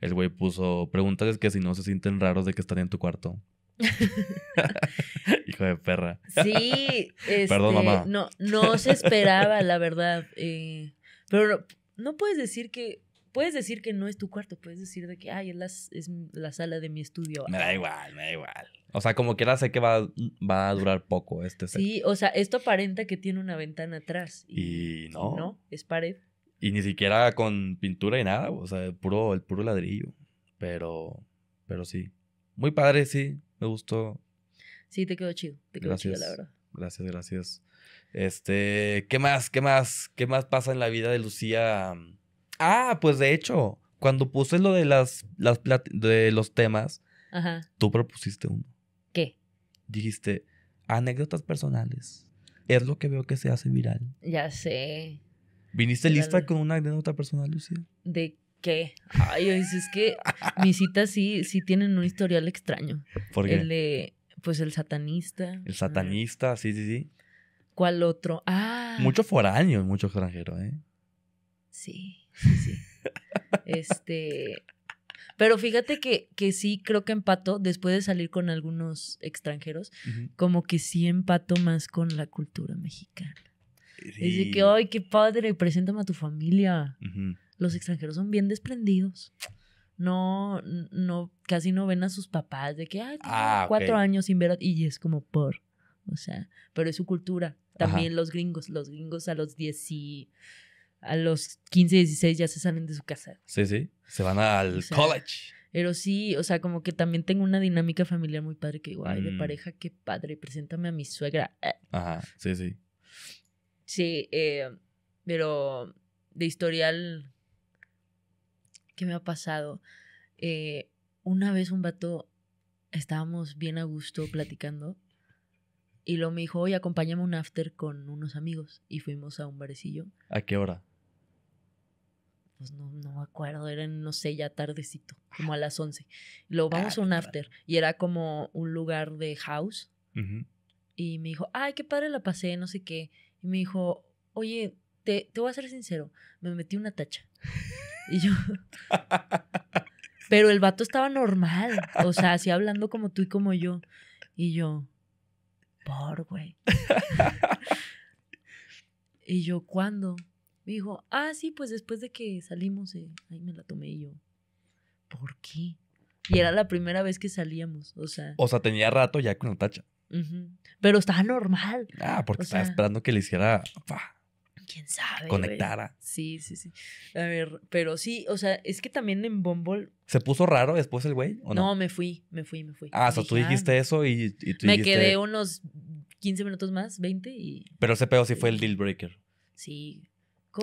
A: el güey puso, preguntas que si no se sienten raros de que están en tu cuarto.
B: Hijo de perra. Sí, este, Perdón, mamá. No, no se esperaba, la verdad. Eh, pero no, no, puedes decir que. Puedes decir que no es tu cuarto, puedes decir de que, ay, es la, es la sala de mi estudio. Me da igual, me da igual.
A: O sea, como quiera sé que va, va a durar poco este Sí,
B: o sea, esto aparenta que tiene una ventana atrás.
A: Y, no. No, es pared. Y ni siquiera con pintura y nada, o sea, el puro, el puro ladrillo. Pero, pero sí. Muy padre, sí, me gustó.
B: Sí, te quedó chido, te quedó chido, la verdad.
A: Gracias, gracias. Este, ¿qué más, qué más, qué más pasa en la vida de Lucía? Ah, pues de hecho, cuando puse lo de las, las de los temas, tú propusiste uno dijiste, anécdotas personales. Es lo que veo que se hace viral.
B: Ya sé. ¿Viniste lista
A: con una anécdota personal, Lucía?
B: ¿De qué? Ay, es que mis citas sí, tienen un historial extraño. ¿Por qué? El de, pues el satanista.
A: El satanista, sí, sí, sí.
B: ¿Cuál otro? Ah. Mucho
A: foráneo, mucho extranjero, ¿eh?
B: Sí, sí, sí. este, pero fíjate que, que sí creo que empato, después de salir con algunos extranjeros, como que sí empato más con la cultura mexicana. Dice que, ay, qué padre, preséntame a tu familia. Los extranjeros son bien desprendidos. No, no, casi no ven a sus papás de que, ay, ah, cuatro años sin ver a... Y es como por, o sea, pero es su cultura. También los gringos, los gringos a los y a los 15, 16 ya se salen de su casa.
A: Sí, sí, se van al
B: college. Pero sí, o sea, como que también tengo una dinámica familiar muy padre que digo, de mm. pareja, qué padre, preséntame a mi suegra. Eh.
A: Ajá, sí, sí.
B: Sí, eh, pero de historial, ¿qué me ha pasado? Eh, una vez un vato, estábamos bien a gusto platicando y lo me dijo, oye, acompáñame un after con unos amigos y fuimos a un barecillo. ¿A qué hora? pues no, no me acuerdo, era, no sé, ya tardecito, como a ah. las 11. Luego ah, vamos a un after y era como un lugar de house. Y me dijo, ay, qué padre la pasé, no sé qué. Y me dijo, oye, te, te voy a ser sincero, me metí una tacha. Y yo... Pero el vato estaba normal, o sea, así hablando como tú y como yo. Y yo, por, güey. y yo, ¿cuándo? Me dijo, ah, sí, pues después de que salimos, eh, ahí me la tomé yo. ¿Por qué? Y era la primera vez que salíamos, o sea. O sea,
A: tenía rato ya con Natacha.
B: Pero estaba normal. Ah, porque estaba
A: esperando que le hiciera.
B: Quién sabe. Conectara. Sí, sí, sí. A ver, pero sí, o sea, es que también en Bumble. ¿Se
A: puso raro después el güey? ¿o no?
B: no, me fui, me fui, me fui. Ah, o sea, tú ah, dijiste eso
A: y, y tú Me quedé
B: unos 15 minutos más, 20 y. Pero
A: ese pedo sí fue el deal breaker.
B: Sí,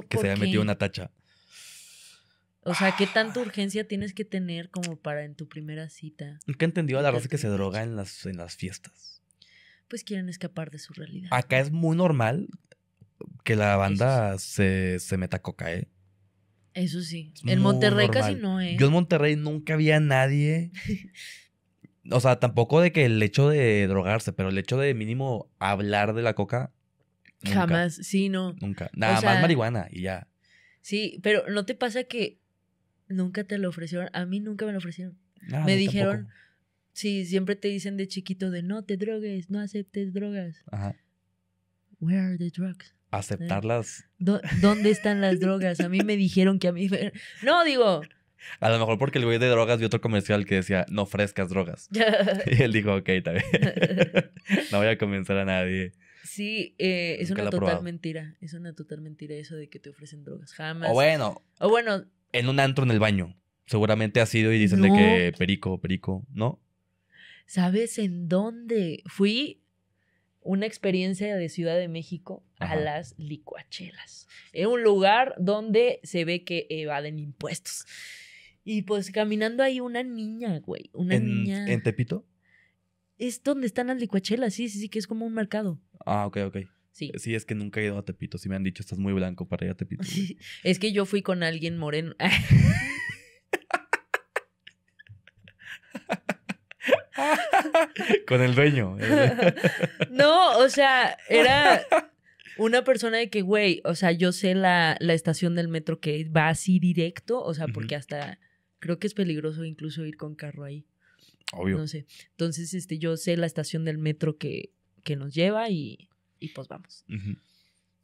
B: que se haya metido una tacha. O sea, ¿qué ah. tanta urgencia tienes que tener como para en tu primera cita?
A: Nunca he entendido a la raza que se droga en las, en las fiestas.
B: Pues quieren escapar de su realidad.
A: Acá es muy normal que la banda se, se meta coca, ¿eh?
B: Eso sí. en Monterrey casi no es. ¿eh? Yo en
A: Monterrey nunca
B: había nadie.
A: o sea, tampoco de que el hecho de drogarse, pero el hecho de mínimo hablar de la coca Jamás,
B: sí, no. Nunca. Nada más marihuana y ya. Sí, pero ¿no te pasa que nunca te lo ofrecieron? A mí nunca me lo ofrecieron. me dijeron, sí, siempre te dicen de chiquito de no te drogues, no aceptes drogas. Ajá. Where are the drugs?
A: Aceptarlas.
B: Eh, ¿Dónde están las drogas? A mí me dijeron que a mí... No, digo,
A: a lo mejor porque el güey de drogas vio otro comercial que decía, no ofrezcas drogas. y él dijo, ok, también, no voy a convencer a nadie.
B: Sí, eh, es una total mentira. Es una total mentira eso de que te ofrecen drogas. Jamás. O bueno.
A: O bueno. En un antro en el baño. Seguramente ha sido y dicen de que perico, perico, ¿no?
B: ¿Sabes en dónde? Fui una experiencia de Ciudad de México a las licuachelas. En un lugar donde se ve que evaden impuestos. Y pues caminando ahí una niña, güey. Una niña. ¿En Tepito? Es donde están las licuachelas, sí, sí, sí, que es como un mercado.
A: Ah, ok, ok. Sí. sí. es que nunca he ido a Tepito. Si me han dicho, estás muy blanco para ir a Tepito.
B: es que yo fui con alguien moreno.
A: con el dueño.
B: no, o sea, era una persona de que, güey, o sea, yo sé la, estación del metro que va así directo, o sea, porque hasta creo que es peligroso incluso ir con carro ahí. Obvio. No sé. Entonces, este, yo sé la estación del metro que, que nos lleva y, y pues vamos.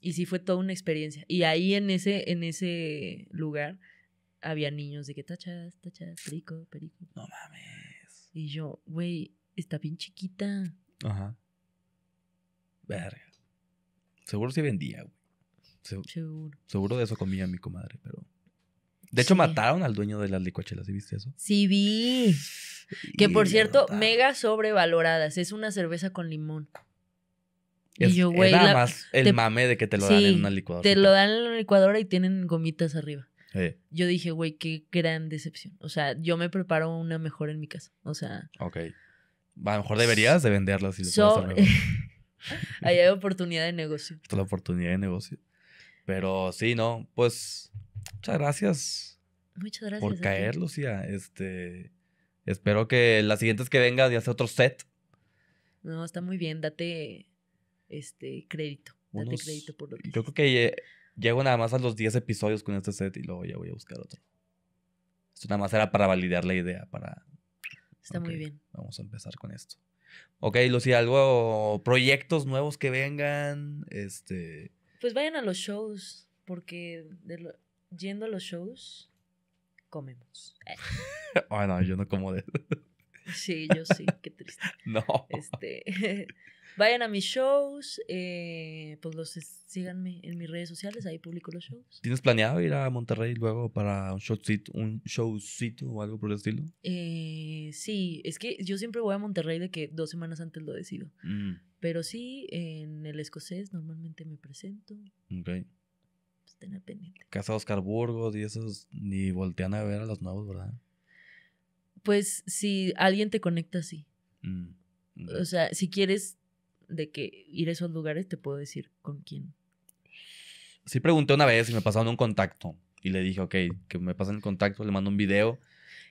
B: Y sí fue toda una experiencia. Y ahí en ese, en ese lugar había niños de que tachas, tachas, perico, perico. No mames. Y yo, güey, está bien chiquita.
A: Ajá. Verga. Seguro sí vendía, güey. seguro. Seguro de eso comía mi comadre, pero. De hecho, mataron al dueño de las licuachelas, ¿Y viste eso?
B: Sí, vi. Que por cierto, mega sobrevaloradas. Es una cerveza con limón.
A: y yo, güey. Nada más el mame de que te lo dan en una licuadora. Te lo
B: dan en una licuadora y tienen gomitas arriba. Yo dije, güey, qué gran decepción. O sea, yo me preparo una mejor en mi casa. O sea.
A: Ok. A lo mejor deberías de venderla si
B: Ahí hay oportunidad de negocio.
A: es la oportunidad de negocio. Pero sí, no, pues muchas gracias. Muchas gracias. Por caer, Lucía. Este, espero que las siguientes que vengas ya sea otro set.
B: No, está muy bien. Date este crédito. Date crédito por lo que Yo
A: creo que llego nada más a los 10 episodios con este set y luego ya voy a buscar otro. Esto nada más era para validar la idea, para... Está muy bien. Vamos a empezar con esto. Ok, Lucía, algo, proyectos nuevos que vengan, este...
B: Pues vayan a los shows, porque yendo a los shows, comemos.
A: Ay, no, yo no como de
B: Sí, yo sí, qué triste. No. Este, vayan a mis shows, eh, pues los síganme en mis redes sociales, ahí publico los shows.
A: ¿Tienes planeado ir a Monterrey luego para un showcito, un showcito o algo por el estilo?
B: Eh, sí, es que yo siempre voy a Monterrey de que dos semanas antes lo decido. Mm. Pero sí, en el escocés normalmente me presento. Ok tener pendiente.
A: Casa Oscar Burgos y esos ni voltean a ver a los nuevos, ¿verdad?
B: Pues si alguien te conecta, sí. Mm, mm. O sea, si quieres de que ir a esos lugares, te puedo decir con quién.
A: Sí pregunté una vez y me pasaron un contacto. Y le dije, ok, que me pasen el contacto, le mando un video.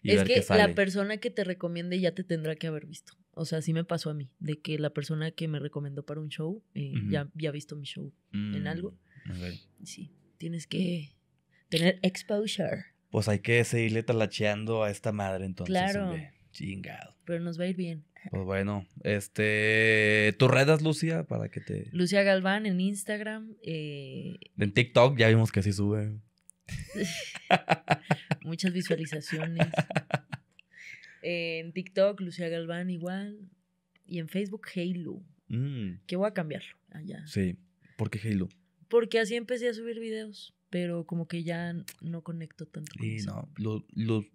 A: es que la
B: persona que te recomiende ya te tendrá que haber visto. O sea, sí me pasó a mí, de que la persona que me recomendó para un show eh, ya había visto mi show en mm, algo. Sí. Tienes que tener exposure.
A: Pues hay que seguirle talacheando a esta madre entonces. Claro. Chingado.
B: Pero nos va a ir bien.
A: Pues bueno, este. ¿Tus redes, Lucia? Para que te.
B: Lucía Galván en Instagram. Eh,
A: en TikTok ya vimos que así sube.
B: Muchas visualizaciones. en TikTok, Lucia Galván igual. Y en Facebook, Halo. Mm. Que voy a cambiarlo allá.
A: Sí. ¿Por qué Halo?
B: Porque así empecé a subir videos, pero como que ya no conecto tanto. Con y no,
A: lo,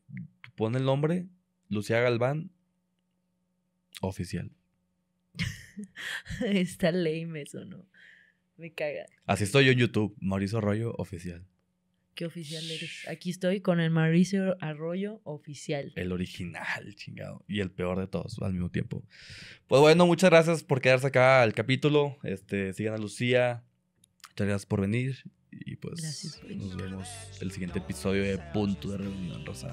A: pone el nombre, Lucía Galván, oficial.
B: Está lame eso, ¿no? Me caga.
A: Así estoy yo en YouTube, Mauricio Arroyo Oficial.
B: ¿Qué oficial eres? Aquí estoy con el Mauricio Arroyo Oficial.
A: El original, chingado. Y el peor de todos al mismo tiempo. Pues bueno, muchas gracias por quedarse acá al capítulo. Este, sigan a Lucía. Muchas gracias por venir y pues nos vemos el siguiente episodio de Punto de Reunión Rosa.